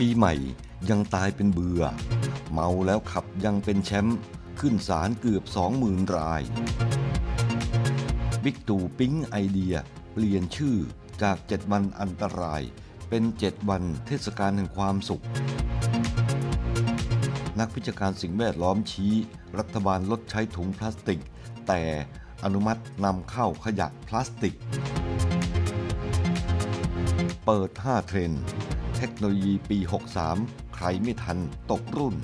ปีใหม่ยังตายเป็นเบือ่อ เมาแล้วขับยังเป็นแชมป์ขึ้นศาลเกือบสองหมื่นรายบิ๊กตู่ปิ๊งไอเดีย เปลี่ยนชื่อจากเจ็ดวันอันตรายเป็นเจ็ดวันเทศกาลแห่งความสุข นักพิจารณาสิ่งแวดล้อมชี้ รัฐบาลลดใช้ถุงพลาสติก แต่อนุมัตินำเข้าขยะพลาสติก เปิด5เทรนด์เทคโนโลยีปี 63 ใครไม่ทันตกรุ่น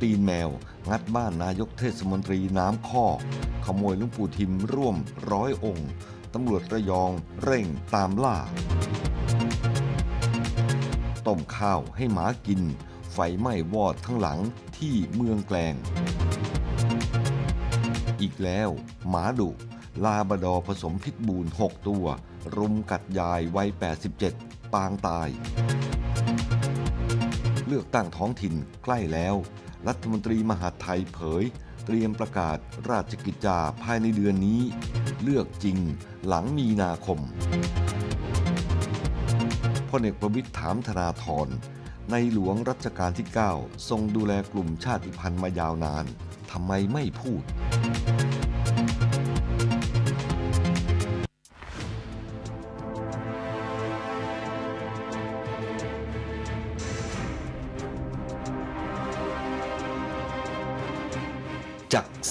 ตีนแมวงัดบ้านนายกเทศมนตรีน้ำข้อขโมยลุงปู่ทิมร่วมร้อยองค์ ตำรวจระยองเร่งตามล่าต้มข้าวให้หมากิน ไฟไหม้วอดทั้งหลังที่เมืองแกลง อีกแล้ว หมาดุลาบดอผสมพิษบูน6ตัว รุมกัดยายวัย87ปางตาย เลือกตั้งท้องถิ่นใกล้แล้ว รัฐมนตรีมหาไทยเผย เตรียมประกาศราชกิจจาภายในเดือนนี้ เลือกจริงหลังมีนาคมพลเอกประวิทย์ถามธนาธรในหลวงรัชกาลที่ 9 ทรงดูแลกลุ่มชาติพันธุ์มายาวนานทำไมไม่พูด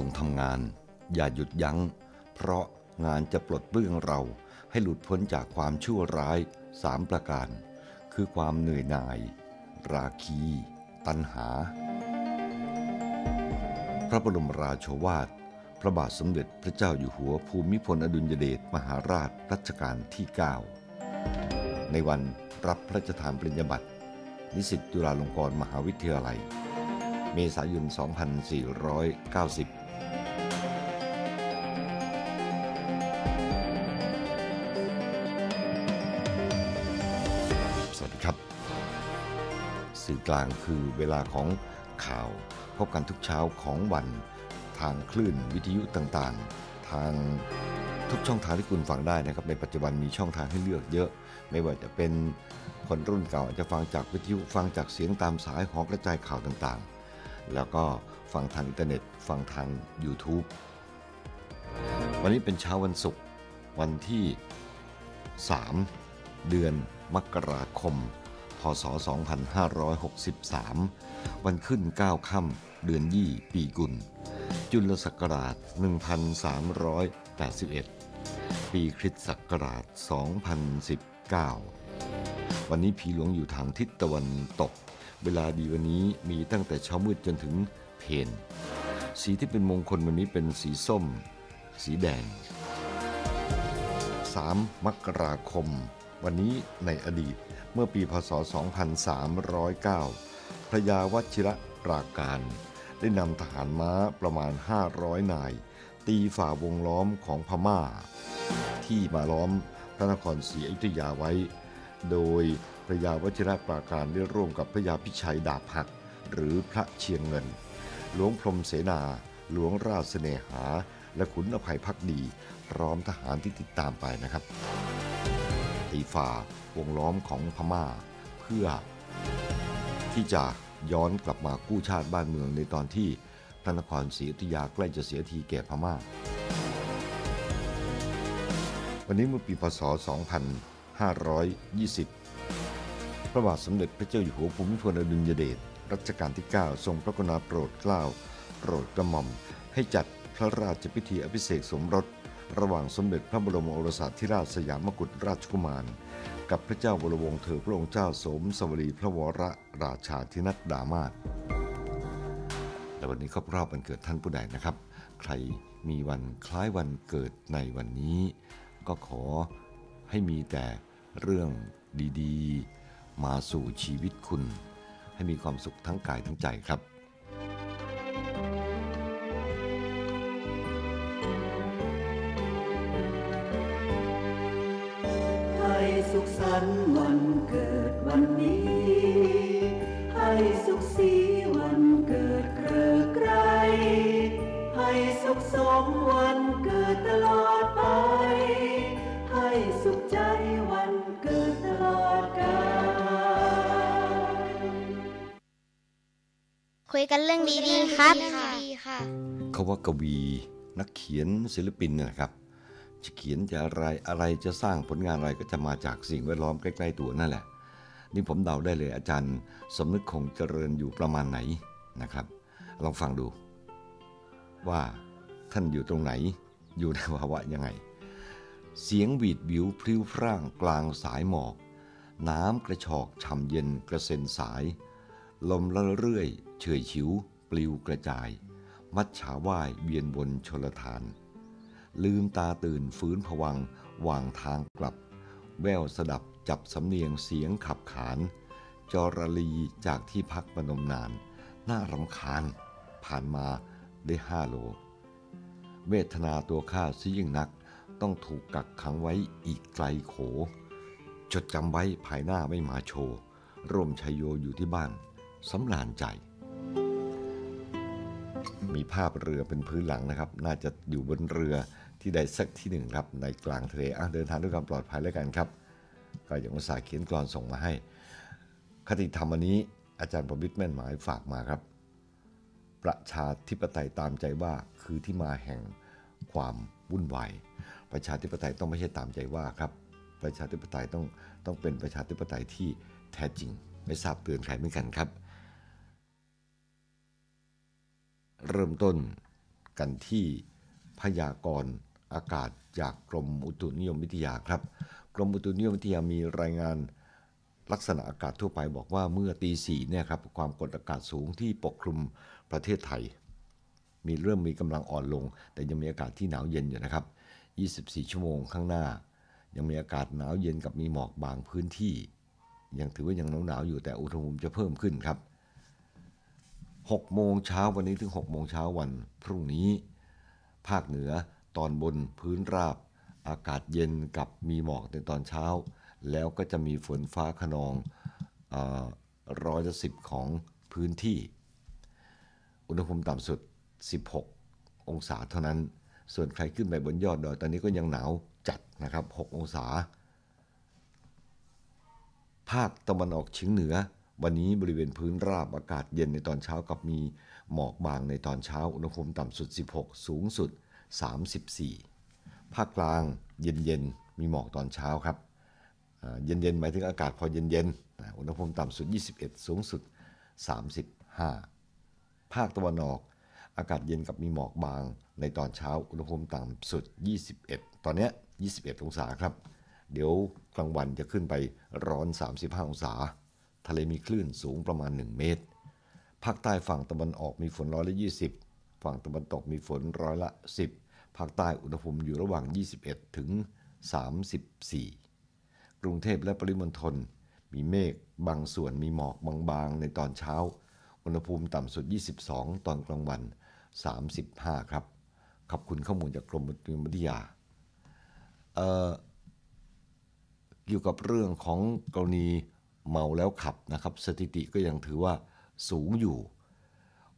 จงทำงาน อย่าหยุดยัง้ง เพราะงานจะปลดเปลื้องเราให้หลุดพ้นจากความชั่วร้ายสามประการ คือความเหนื่อยหน่าย ราคี ตัณหา พระบรมราโชวาทพระบาทสมเด็จพระเจ้าอยู่หัวภูมิพลอดุลยเดชมหาราชรัชกาลที่ 9 ในวันรับพระราชทานปริญญาบัตรนิสิตจุฬาลงกรณ์มหาวิทยาลัย เมษายน2490ื่อกลางคือเวลาของข่าว พบกันทุกเช้าของวันทางคลื่นวิทยุต่างๆ ทางทุกช่องทางที่คุณฟังได้นะครับในปัจจุบันมีช่องทางให้เลือกเยอะ ไม่ว่าจะเป็นคนรุ่นเก่าอาจจะฟังจากวิทยุฟังจากเสียงตามสายหอกระจายข่าวต่างๆ แล้วก็ฟังทางอินเทอร์เน็ตฟังทาง YouTube วันนี้เป็นเช้าวันศุกร์วันที่3เดือนมกราคมพศ 2563 วันขึ้น 9 ค่ำ เดือนยี่ปีกุลจุลศักราช 1381 ปีคริสตศักราช 2019 วันนี้ผีหลวงอยู่ทางทิศตะวันตก เวลาดีวันนี้มีตั้งแต่เช้ามืดจนถึงเพน สีที่เป็นมงคลวันนี้เป็นสีส้ม สีแดง 3 มกราคม วันนี้ในอดีตเมื่อปีพศ 2309 พระยาวัชิระปราการได้นำทหารม้าประมาณ 500 นาย ตีฝ่าวงล้อมของพม่า ที่มาล้อมพระนครศรีอยุธยาไว้ โดยพระยาวัชิระปราการได้ร่วมกับพระยาพิชัยดาบหัก หรือพระเชียงเงิน หลวงพรมเสนา หลวงราชเสนหาและขุนอภัยพักดีพร้อมทหารที่ติดตามไปนะครับอีฟาวงล้อมของพม่าเพื่อ ที่จะย้อนกลับมากู้ชาติบ้านเมืองในตอนที่พระนครศรีอยุธยาใกล้จะเสียทีแก่พม่า วันนี้เมื่อปีพศ 2520 พระบาทสมเด็จพระเจ้าอยู่หัวภูมิพลอดุลยเดชรัชกาลที่ 9 ทรงพระกรุณาโปรดเกล้า โปรดกระหม่อมให้จัดพระราชพิธีอภิเษกสมรสระหว่างสมเด็จพระบรมโอรสาธิราชสยามกุฎราชกุมาร กับพระเจ้าบรมวงศ์เธอพระองค์เจ้าสมสวรีพระวรราชาธินัดดามาศแต่วันนี้ครบรอบวันเกิดท่านผู้ใดนะครับ ใครมีวันคล้ายวันเกิดในวันนี้ ก็ขอให้มีแต่เรื่องดีๆ มาสู่ชีวิตคุณ ให้มีความสุขทั้งกายทั้งใจครับันวันเกิดวันนี้ ให้สุขสีวันเกิดเกลือไกรให้สุขสมวันเกิดตลอดไป ให้สุขใจวันเกิดตลอดกาลคุยกันเรื่องดีๆ ครับเขาว่ากวีนักเขียนศิลปินนะครับจะเขียนจะอะไร อะไรจะสร้างผลงานอะไรก็จะมาจากสิ่งแวดล้อมใกล้ ๆ ตัวนั่นแหละ นี่ผมเดาได้เลยอาจารย์สมนึกคงเจริญอยู่ประมาณไหนนะครับ ลองฟังดู ว่าท่านอยู่ตรงไหน อยู่ในภาวะยังไง เสียงหวีดวิวพลิ้วพร่าง กลางสายหมอกน้ำกระชอก ช่ำเย็นกระเซ็นสาย ลมละเรื่อยเฉยชิว ปลิวกระจาย มัดฉาว่ายเบียนบนชลทานลืมตาตื่นฟื้นผวังวางทางกลับ แววสดับจับสำเนียงเสียงขับขาน จอรลีจากที่พักบนมนาน หน้ารำคาญผ่านมาได้ห้าโล เวทนาตัวข้าซียิ่งนักต้องถูกกักขังไว้อีกไกลโข จดจำไว้ภายหน้าไม่มาโชว์ร่มชยโยอยู่ที่บ้านสำลานใจ มีภาพเรือเป็นพื้นหลังนะครับ น่าจะอยู่บนเรือที่ใดสักที่หนึ่งครับ ในกลางทะเลเดินทางด้วยความปลอดภัยแล้วกันครับ ก็อย่างภาษาเขียนกรอนส่งมาให้ คติธรรมอันนี้ อาจารย์ประวิตรแม่นหมายฝากมาครับ ประชาธิปไตยตามใจว่าคือที่มาแห่งความวุ่นวาย ประชาธิปไตยต้องไม่ใช่ตามใจว่าครับ ประชาธิปไตยต้องต้องเป็นประชาธิปไตยที่แท้จริง ไม่ทราบเตือนใครเหมือนกันครับ เริ่มต้นกันที่พยากรณ์อากาศจากกรมอุตุนิยมวิทยาครับ กรมอุตุนิยมวิทยามีรายงานลักษณะอากาศทั่วไปบอกว่าเมื่อตีสี่เนี่ยครับความกดอากาศสูงที่ปกคลุมประเทศไทย มีเริ่มมีกำลังอ่อนลง แต่ยังมีอากาศที่หนาวเย็นอยู่นะครับ24 ชั่วโมงข้างหน้า ยังมีอากาศหนาวเย็นกับมีหมอกบางพื้นที่ ยังถือว่ายังหนาวหนาวอยู่แต่อุณหภูมิจะเพิ่มขึ้นครับ6โมงเช้าวันนี้ถึง6โมงเช้าวันพรุ่งนี้ภาคเหนือตอนบนพื้นราบอากาศเย็นกับมีหมอกในตอนเช้า แล้วก็จะมีฝนฟ้าขนองร้อยละสิบของพื้นที่ อุณหภูมิต่ำสุด 16 องศาเท่านั้น ส่วนใครขึ้นไปบนยอดดอยตอนนี้ก็ยังหนาวจัดนะครับ6องศา ภาคตะวันออกเฉียงเหนือวันนี้บริเวณพื้นราบอากาศเย็นในตอนเช้ากับมีหมอกบางในตอนเช้า อุณหภูมิต่ำสุด 16 สูงสุด34 ภาคกลางเย็นๆมีหมอกตอนเช้าครับ เย็นๆหมายถึงอากาศพอเย็นๆอุณหภูมิต่ำสุด 21 สูงสุด 35 ภาคตะวันออกอากาศเย็นกับมีหมอกบางในตอนเช้าอุณหภูมิต่ำสุด 21 ตอนนี้21 องศาครับ เดี๋ยวกลางวันจะขึ้นไปร้อน 35 องศา ทะเลมีคลื่นสูงประมาณ1เมตรภาคใต้ฝั่งตะวันออกมีฝนร้อยละ20ฝั่งตะวันตกมีฝนร้อยละ 10 ภาคใต้อุณหภูมิอยู่ระหว่าง 21 ถึง 34 กรุงเทพและปริมณฑลมีเมฆบางส่วนมีหมอกบางๆในตอนเช้า อุณหภูมิต่ำสุด 22 ตอนกลางวัน 35 ครับ ขอบคุณข้อมูลจากกรมอุตุนิยมวิทยา เอ่อเกี่ยวกับเรื่องของกรณีเมาแล้วขับนะครับ สถิติก็ยังถือว่าสูงอยู่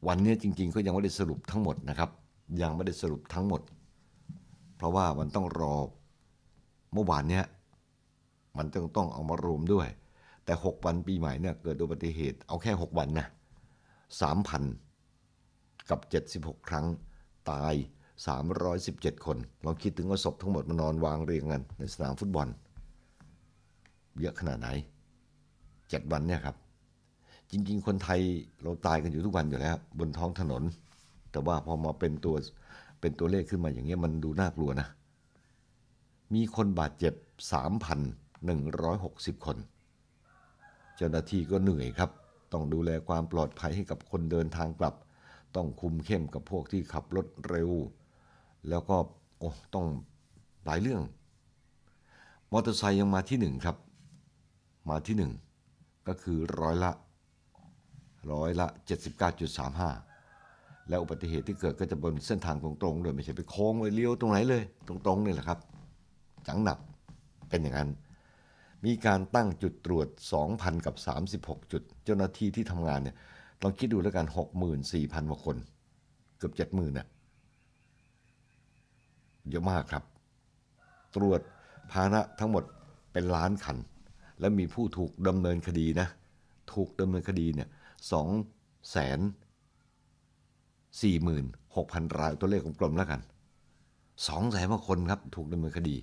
วันนี้จริงๆ ก็ยังไม่ได้สรุปทั้งหมดนะครับ ยังไม่ได้สรุปทั้งหมด เพราะว่ามันต้องรอ เมื่อวานเนี้ยมันจองต้องเอามารวมด้วย แต่6วันปีใหม่เนี่ยเกิดอุบัติเหตุเอาแค่ 6 วันนะ3,000 กับ 76 ครั้งตาย 317 คน ลองคิดถึงว่าศพทั้งหมดมานอนวางเรียงกันในสนามฟุตบอล เยอะขนาดไหน7วันเนี่ยครับจริงๆ คนไทยเราตายกันอยู่ทุกวันอยู่แล้วบนท้องถนน แต่ว่าพอมาเป็นตัว เป็นตัวเลขขึ้นมาอย่างเงี้ยมันดูน่ากลัวนะ มีคนบาดเจ็บ 3,160 คน เจ้าหน้าที่ก็เหนื่อยครับ ต้องดูแลความปลอดภัยให้กับคนเดินทางกลับ ต้องคุมเข้มกับพวกที่ขับรถเร็ว แล้วก็โอ้ต้องหลายเรื่อง มอเตอร์ไซค์ยังมาที่หนึ่งครับ มาที่หนึ่งก็คือร้อยละร้อยละ 79.35 และอุบัติเหตุที่เกิดก็จะบนเส้นทางตรงๆเลยไม่ใช่ไปโค้งไปเลี้ยวตรงไหนเลย ตรง ๆ นี่แหละครับ จังหนับเป็นอย่างนั้น มีการตั้งจุดตรวจ 2,000กับ36 จุด เจ้าหน้าที่ที่ทำงานเนี่ยลองคิดดูแล้วกัน 64,000กว่าคน เกือบ 70,000นี่ยเยอะมากครับ ตรวจพาหนะทั้งหมดเป็นล้านคัน และมีผู้ถูกดำเนินคดีนะถูกดำเนินคดีเนี่ย2แสน4หมื่น6พันรายตัวเลขกลมๆแล้วกัน2แสนกว่าคนครับ ถูกดำเนินคดี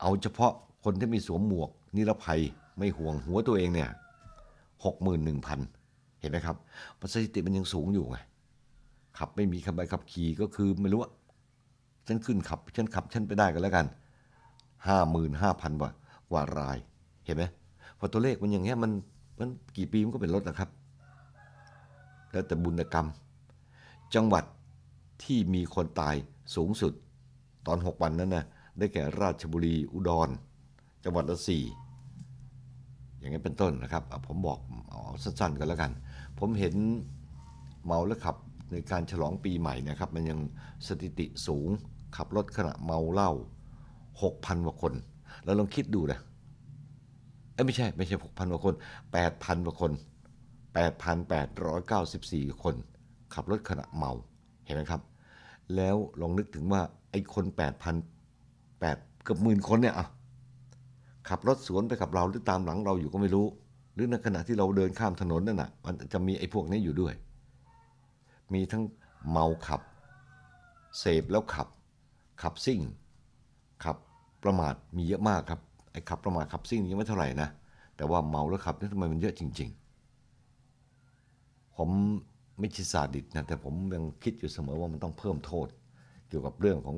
เอาเฉพาะคนที่มีสวมหมวก นิรภัยไม่ห่วงหัวตัวเองเนี่ย 61,000เห็นไหมครับ ประสิทธิมันยังสูงอยู่ไงขับไม่มีขับใบขับขี่ก็คือไม่รู้ว่าฉันขึ้นขับ ฉันขับ ฉันไปได้ก็แล้วกันห้าหมื่นห้าพันกว่ากว่าราย เห็นไหมพอตัวเลขมันอย่างเงี้ยมันมันกี่ปีมันก็เป็นลถนะครับ แล้วแต่บุญกรรม จังหวัดที่มีคนตายสูงสุดตอน 6 วันนั้นนะได้แก่ราชบุรีอุดร จังหวัดละสี่อย่างนี้เป็นต้นนะครับ ผมบอกอสั้นๆกันแล้วกัน ผมเห็นเมาแล้วขับในการฉลองปีใหม่นะครับ มันยังสถิติสูงขับรถขณะเมาเหล้า6,000กว่าคน แล้วลองคิดดูนะเอ้ไม่ใช่ไม่ใช่ 6,000กว่าคน 8,000กว่าคน 8,894 คน ขับรถขณะเมา เห็นไหมครับ แล้วลองนึกถึงว่าไอ้คน 8,000 8เกือบหมื่นคนเนี่ยอะขับรถสวนไปกับเราหรือตามหลังเราอยู่ก็ไม่รู้ หรือในขณะที่เราเดินข้ามถนนนั่นน่ะมันจะมีไอ้พวกนี้อยู่ด้วย มีทั้งเมาขับ เสพแล้วขับ ขับซิ่ง ขับประมาท มีเยอะมากครับขับประมาทขับซิ่งยังไม่เท่าไหร่นะ แต่ว่าเมาแล้วขับนี่ทำไมมันเยอะจริงๆ ผมไม่ใช่ศาสดิตนะ แต่ผมยังคิดอยู่เสมอว่ามันต้องเพิ่มโทษเกี่ยวกับเรื่องของ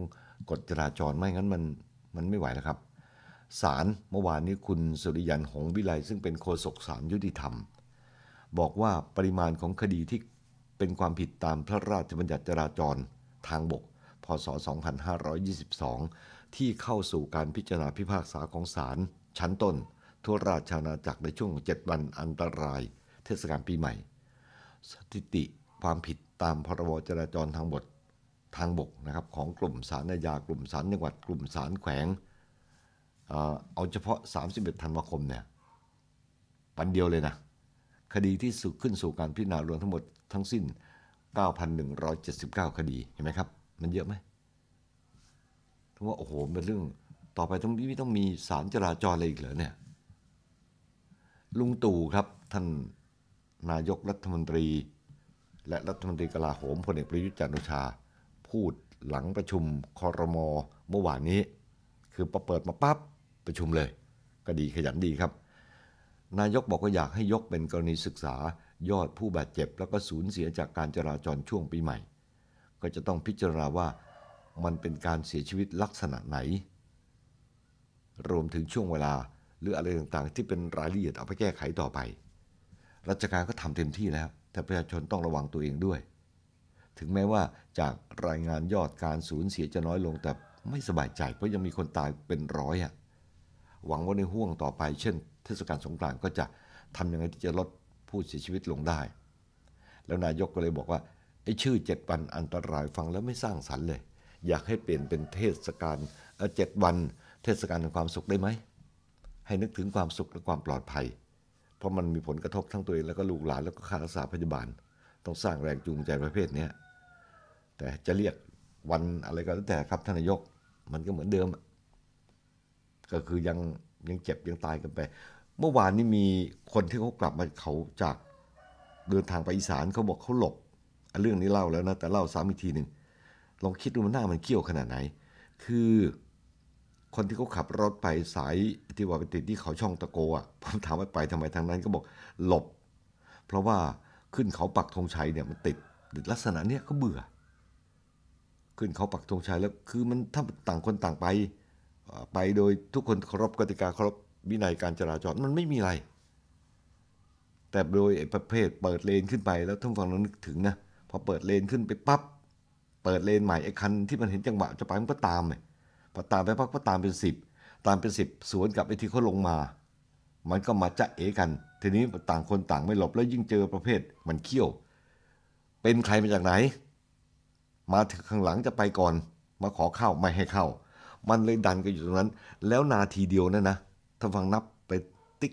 กฎจราจรไม่งั้นมันมันไม่ไหวแล้วครับศาลเมื่อวานนี้คุณสุริยันหงวิไลซึ่งเป็นโฆษกศาลยุติธรรม บอกว่าปริมาณของคดีที่เป็นความผิดตามพระราชบัญญัติจราจรทางบกพศ 2522 ที่เข้าสู่การพิจารณาพิพากษาของศาลชั้นต้น ทั่วราชอาณาจักรในช่วง7วันอันตรายเทศกาลปีใหม่ สถิติความผิดตามพรบจราจรทางบกทางบกนะครับของกลุ่มสารนายากลุ่มสารจังหวัดกลุ่มสารแขวงเอาเฉพาะ 31 ธันวาคมเนี่ยวันเดียวเลยนะคดีที่สุดขึ้นสู่การพิจารณารวมทั้งหมดทั้งสิ้น 9,179 คดีเห็นไหมครับมันเยอะไหมผมว่าโอ้โหเป็นเรื่อง ต่อไปต้องพี่ต้องมีสารจราจรอะไรอีกเหรอเนี่ย ลุงตู่ครับท่านนายกรัฐมนตรี และรัฐมนตรีกลาโหมพลเอกประยุทธ์จันทร์โอชา พูดหลังประชุมคอรมอเมื่อวานนี้ คือรอเปิดมาปั๊บประชุมเลย ก็ดีขยันดีครับ นายกบอกว่าอยากให้ยกเป็นกรณีศึกษา ยอดผู้บาดเจ็บแล้วก็สูญเสียจากการจราจรช่วงปีใหม่ก็จะต้องพิจารณาว่ามันเป็นการเสียชีวิตลักษณะไหน รวมถึงช่วงเวลาหรืออะไรต่างๆที่เป็นรายละเอียดเอาไปแก้ไขต่อไป รัชการก็ทำเต็มที่แล้ว แต่ประชาชนต้องระวังตัวเองด้วย ถึงแม้ว่าจากรายงานยอดการสูญเสียจะน้อยลงแต่ไม่สบายใจเพราะยังมีคนตายเป็นร้อยอะหวังว่าในห่วงต่อไปเช่นเทศกาลสงกรานต์ก็จะทำยังไงที่จะลดผู้เสียชีวิตลงได้ แล้วนายกก็เลยบอกว่าไอ้ชื่อเจ็ดวันอันตรายฟังแล้วไม่สร้างสรรค์เลย อยากให้เปลี่ยนเป็นเทศกาลเจ็ดวันเทศกาลแห่งความสุขได้ไหม ให้นึกถึงความสุขและความปลอดภัย เพราะมันมีผลกระทบทั้งตัวเองแล้วก็ลูกหลานแล้วก็ค่ารักษาพยาบาล ต้องสร้างแรงจูงใจประเภทนี้ แต่จะเรียกวันอะไรก็แล้วแต่ครับ ท่านนายกมันก็เหมือนเดิมก็คือยังยังเจ็บยังตายกันไป เมื่อวานนี้มีคนที่เขากลับมาเขาจากเดินทางไปอีสานเขาบอกเขาหลบเรื่องนี้เล่าแล้วนะ แต่เล่าซ้ำอีกทีหนึ่งลองคิดดูมันหน้ามันเกี่ยวขนาดไหน คือคนที่เขาขับรถไปสายที่ว่าไปติดที่เขาช่องตะโกอ่ะผมถามว่าไปทำไมทางนั้นก็บอกหลบ เพราะว่าขึ้นเขาปักธงชัยเนี่ย มันติดลักษณะเนี้ยก็เบื่อ ขึ้นเขาปักธงชัยแล้วคือมันถ้าต่างคนต่างไป ไปโดยทุกคนเคารพกติกาเคารพวินัยการจราจรมันไม่มีอะไร แต่โดยประเภทเปิดเลนขึ้นไปแล้วท่านฟังนึกถึงนะพอเปิดเลนขึ้นไปปับ๊บ เปิดเลนใหม่ไอ้คันที่มันเห็นจังหวะจะไปมันก็ตามเลยพอตามไปปั๊บก็ตามเป็นสิบตามเป็นสิบสวนกับไอ้ที่เขาลงมา มันก็มาจะเอกัน ทีนี้ต่างคนต่างไม่หลบแล้วยิ่งเจอประเภทมันเขี้ยว เป็นใครมาจากไหน มาถึงข้างหลังจะไปก่อน มาขอเข้า ไม่ให้เข้า มันเลยดันกันอยู่ตรงนั้น แล้วนาทีเดียวนั่นนะถ้าฟังนับไปติ๊ก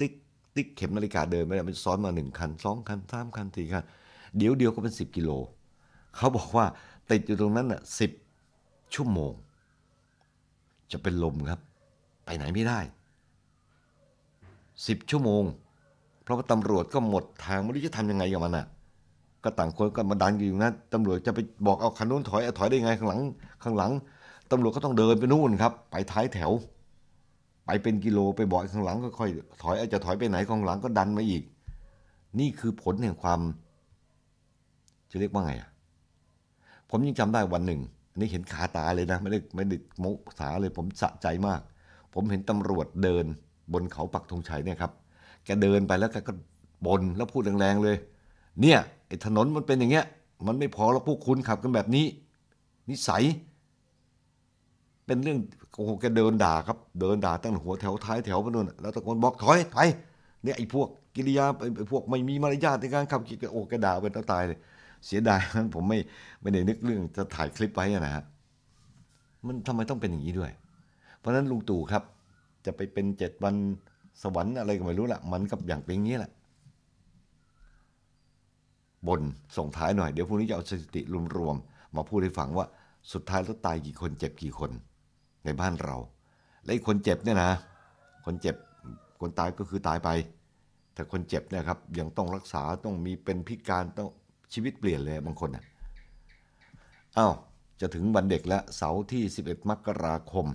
ติ๊กติ๊กเข็มนาฬิกาเดินไม่ได้มันซ้อนมาหนึ่งคันสองคันสามคันสี่คันเดี๋ยวเดียวก็เป็น 10 กิโล เขาบอกว่า ติดอยู่ตรงนั้นน่ะสิบชั่วโมง จะเป็นลมครับ ไปไหนไม่ได้สิบชั่วโมง เพราะว่าตำรวจก็หมดทางไม่รู้จะทำยังไงกับมันน่ะ ก็ต่างคน ก็มาดันกันอยู่นะตำรวจจะไปบอกเอาคันนู้นถอยถอยได้ไงข้างหลัง ข้างหลังตำรวจก็ต้องเดินไปนู่นครับ ไปท้ายแถว ไปเป็นกิโล ไปบอกข้างหลัง ก็ค่อย ถอยอาจจะถอยไปไหนข้างหลังก็ดันมาอีก นี่คือผลแห่งความจะเรียกว่าไงอ่ะ ผมยังจำได้วันหนึ่ง อันนี้เห็นขาตาเลยนะ ไม่ได้ไม่ได้มุสาเลย ผมสะใจมาก ผมเห็นตำรวจเดิน บนเขาปักธงชัยเนี่ยครับ แกเดินไปแล้วแกก็บนแล้วพูดแรงๆ เลย เนี่ยไอ้ถนนมันเป็นอย่างเงี้ย มันไม่พอแล้วพวกคุณขับกันแบบนี้ นิสัย เป็นเรื่องโอ้โหแกเดินด่า ครับ เดินด่าตั้งหัวแถวท้ายแถวไปนู่นแล้วตะโกนบอกถอยถอยเนี่ยไอ้พวกกิริยาไอ้พวกไม่มีมารยาทในการขับขี่โอ้แกด่าเป็นตายเลยเสียดายมันผมไม่ไม่ได้นึกเรื่องจะถ่ายคลิปไว้นะฮะ มันทำไมต้องเป็นอย่างนี้ด้วย เพราะนั้นลุงตู่ครับ จะไปเป็นเจ็ดวันสวรรค์ อะไรก็ไม่รู้ละมันกับอย่างเป็นงี้แหละ บนส่งท้ายหน่อย เดี๋ยวพรุ่งนี้จะเอาสถิติรวมๆมาพูดให้ฟังว่า สุดท้ายแล้วตายกี่คนเจ็บกี่คน ในบ้านเรา และคนเจ็บเนี่ยนะ คนเจ็บคนตายก็คือตายไป แต่คนเจ็บเนี่ยครับ ยังต้องรักษาต้องมีเป็นพิการต้องชีวิตเปลี่ยนเลยบางคนอ่ะอ้าวจะถึงวันเด็กแล้ว เสาร์ที่ 11 มกราคม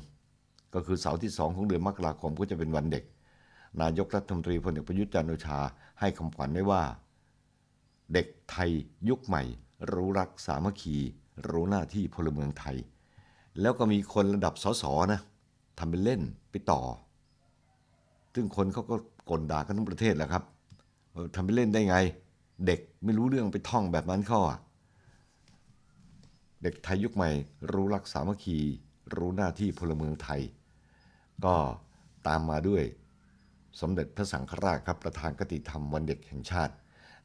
ก็คือเสาร์ที่ 2 ของเดือนมกราคมก็จะเป็นวันเด็ก นายกรัฐมนตรีพลเอกประยุทธ์จันทร์โอชา ให้คำขวัญไว้ว่าเด็กไทยยุคใหม่ รู้รักสามัคคี รู้หน้าที่พลเมืองไทย แล้วก็มีคนระดับสสนะทำเป็นเล่นไปต่อ ซึ่งคนเขาก็กลด่ากันทั้งประเทศแหละครับทำเป็นเล่นได้ไงเด็กไม่รู้เรื่องไปท่องแบบนั้นเข้าอเด็กไทยยุคใหม่รู้รักสามัคคี รู้หน้าที่พลเมืองไทย ก็ตามมาด้วยสมเด็จพระสังฆราชครับ ประธานกติธรรมวันเด็กแห่งชาติ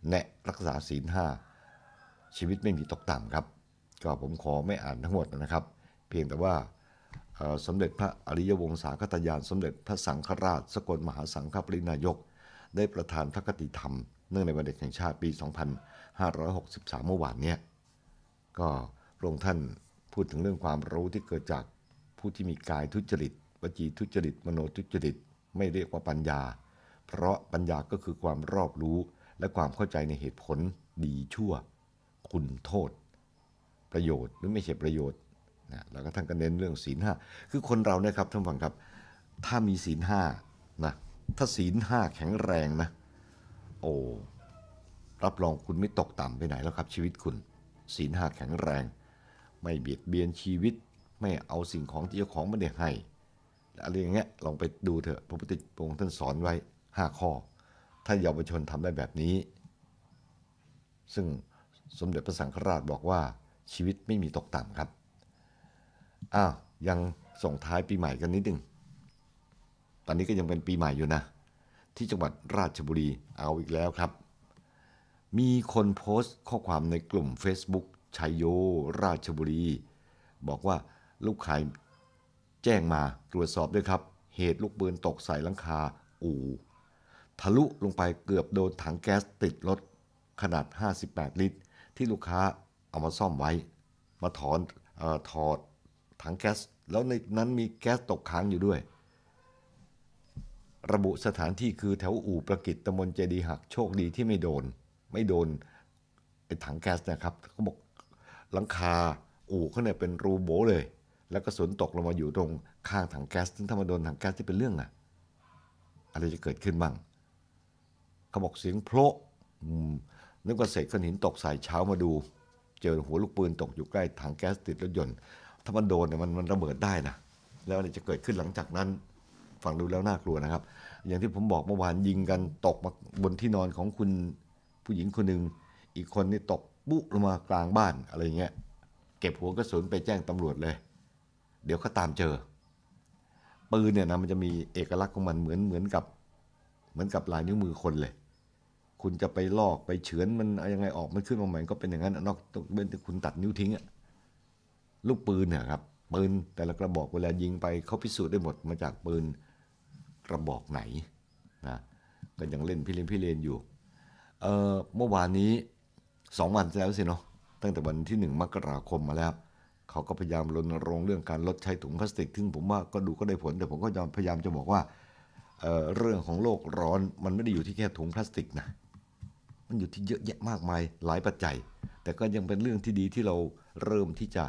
แนะรักษาศีลห้าชีวิตไม่มีตกต่ำครับ ก็ผมขอไม่อ่านทั้งหมดนะครับ เพียงแต่ว่าสมเด็จพระอริยวงศาคตยานสมเด็จพระสังฆราช สกลมหาสังฆปรินายก ได้ประทานพระกติธรรมเนื่องในวันเด็กแห่งชาติปี 2563 เมื่อวานนี้ก็พระองค์ท่านพูดถึงเรื่องความรู้ที่เกิดจากผู้ที่มีกายทุจริตวจีทุจริตมโนทุจริต ไม่เรียกว่าปัญญา เพราะปัญญาก็คือความรอบรู้และความเข้าใจในเหตุผลดีชั่วคุณโทษประโยชน์หรือไม่ใช่ประโยชน์นะแล้วก็ท่านก็เน้นเรื่องศีลห้าคือคนเราเนี่ยครับท่านฟังครับถ้ามีศีลห้านะถ้าศีลห้าแข็งแรงนะโอ้ รับรองคุณไม่ตกต่ำไปไหนแล้วครับชีวิตคุณศีลห้าแข็งแรง ไม่เบียดเบียนชีวิตไม่เอาสิ่งของที่เจ้าของไม่ได้ให้อะไรอย่างเงี้ยลองไปดูเถอะพระพุทธองค์ท่านสอนไว้ 5 ข้อ ถ้าเยาวชนทำได้แบบนี้ ซึ่งสมเด็จพระสังฆราชบอกว่าชีวิตไม่มีตกต่ำครับ อ้าวยังส่งท้ายปีใหม่กันนิดหนึ่งตอนนี้ก็ยังเป็นปีใหม่อยู่นะที่จังหวัดราชบุรีเอาอีกแล้วครับ มีคนโพสต์ข้อความในกลุ่ม Facebook ชัยโยราชบุรี บอกว่าลูกขายแจ้งมาตรวจสอบด้วยครับ เหตุลูกปืนตกใส่หลังคาอู่ทะลุลงไปเกือบโดนถังแก๊สติดรถขนาด 58 ลิตร ที่ลูกค้าเอามาซ่อมไว้ มาถอนอถอดถังแก๊สแล้วในนั้นมีแก๊สตกค้างอยู่ด้วยระบุสถานที่คือแถวอู่ประกิตตมนเจดีหักโชคดีที่ไม่โดน ไม่โดน ไอ้ถังแก๊สนะครับเขาบอกหลังคา อู่เขาเนี่ยเป็นรูโบเลย แล้วก็สนตกลงมาอยู่ตรงข้างถังแก๊สซึ่งถ้ามาโดนถังแก๊สที่เป็นเรื่องอะอะไรจะเกิดขึ้นบ้างเขาบอกเสียงโพละนึกว่าเศษก้อนหินตกใส่เช้ามาดู เจอหัวลูกปืนตกอยู่ใกล้ถังแก๊สติดรถยนต์ถ้ามันโดนเนี่ยมันมันระเบิดได้นะแล้วอะไรจะเกิดขึ้นหลังจากนั้นฟังดูแล้วน่ากลัวนะครับ อย่างที่ผมบอกเมื่อวานยิงกันตกมาบนที่นอนของคุณผู้หญิงคนหนึ่ง อีกคนนี่ตกปุ๊ลงมากลางบ้านอะไรเงี้ย เก็บหัวกระสุนไปแจ้งตำรวจเลย เดี๋ยวเขาตามเจอ ปืนเนี่ยนะมันจะมีเอกลักษณ์ของมันเหมือนเหมือนกับ เหมือนกับลายนิ้วมือคนเลย คุณจะไปลอกไปเฉือนมันยังไงออกมันขึ้นมาใหม่ก็เป็นอย่างนั้นนอกเป็นคุณตัดนิ้วทิ้งอะลูกปืนเนี่ยครับปืนแต่ละกระบอกเวลายิงไปเขาพิสูจน์ได้หมดมาจากปืนระบอกไหนนะก็ยังเล่นพี่เล่นพี่เลนอยู่ เมื่อวานนี้สองวันแล้วสิเนาะตั้งแต่วันที่หนึ่งมกราคมมาแล้ว เขาก็พยายามรณรงค์เรื่องการลดใช้ถุงพลาสติกซึ่งผมว่าก็ดูก็ได้ผล แต่ผมก็พยายามจะบอกว่าเเรื่องของโลกร้อนมันไม่ได้อยู่ที่แค่ถุงพลาสติกนะมันอยู่ที่เยอะแยะมากมายหลายปัจจัย แต่ก็ยังเป็นเรื่องที่ดีที่เราเริ่มที่จะ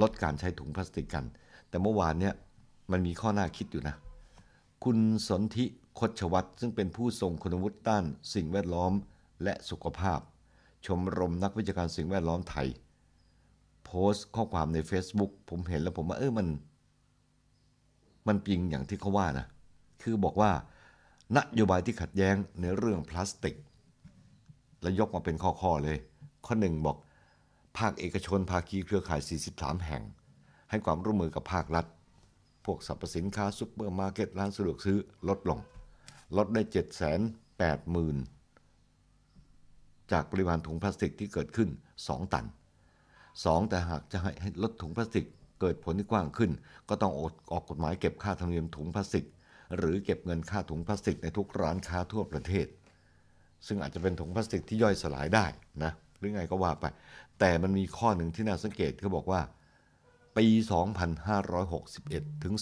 ลดการใช้ถุงพลาสติกกัน แต่เมื่อวานเนี่ยมันมีข้อน่าคิดอยู่นะคุณสนธิคดชวัตรซึ่งเป็นผู้ทรงคุณวุฒิด้านสิ่งแวดล้อมและสุขภาพ ชมรมนักวิจาการสิ่งแวดล้อมไทย โพสต์ข้อความใน Facebook ผมเห็นแล้วผมว่าเออมัน มันจริงอย่างที่เขาว่านะคือบอกว่า นโยบายที่ขัดแย้งในเรื่องพลาสติก แล้วยกมาเป็นข้อๆเลย ข้อหนึ่งบอก ภาคเอกชนภาคีเครือข่าย 43 แห่งให้ความร่วมมือกับภาครัฐพวกสรรพสินค้า ซุปเปอร์มาร์เก็ตร้านสะดวกซื้อลดลง ลดได้ 7 8 0 0 0 0 จากปริมาณถุงพลาสติกที่เกิดขึ้น 2 ตัน 2 แต่หากจะให้ลดถุงพลาสติกเกิดผลที่กว้างขึ้น ก็ต้องออกกฎหมายเก็บค่าธรรมเนียมถุงพลาสติก หรือเก็บเงินค่าถุงพลาสติกในทุกร้านค้าทั่วประเทศ ซึ่งอาจจะเป็นถุงพลาสติกที่ย่อยสลายได้นะหรือไงก็ว่าไป แต่มันมีข้อหนึ่งที่น่าสังเกตเขาบอกว่าปี 2561 ถึง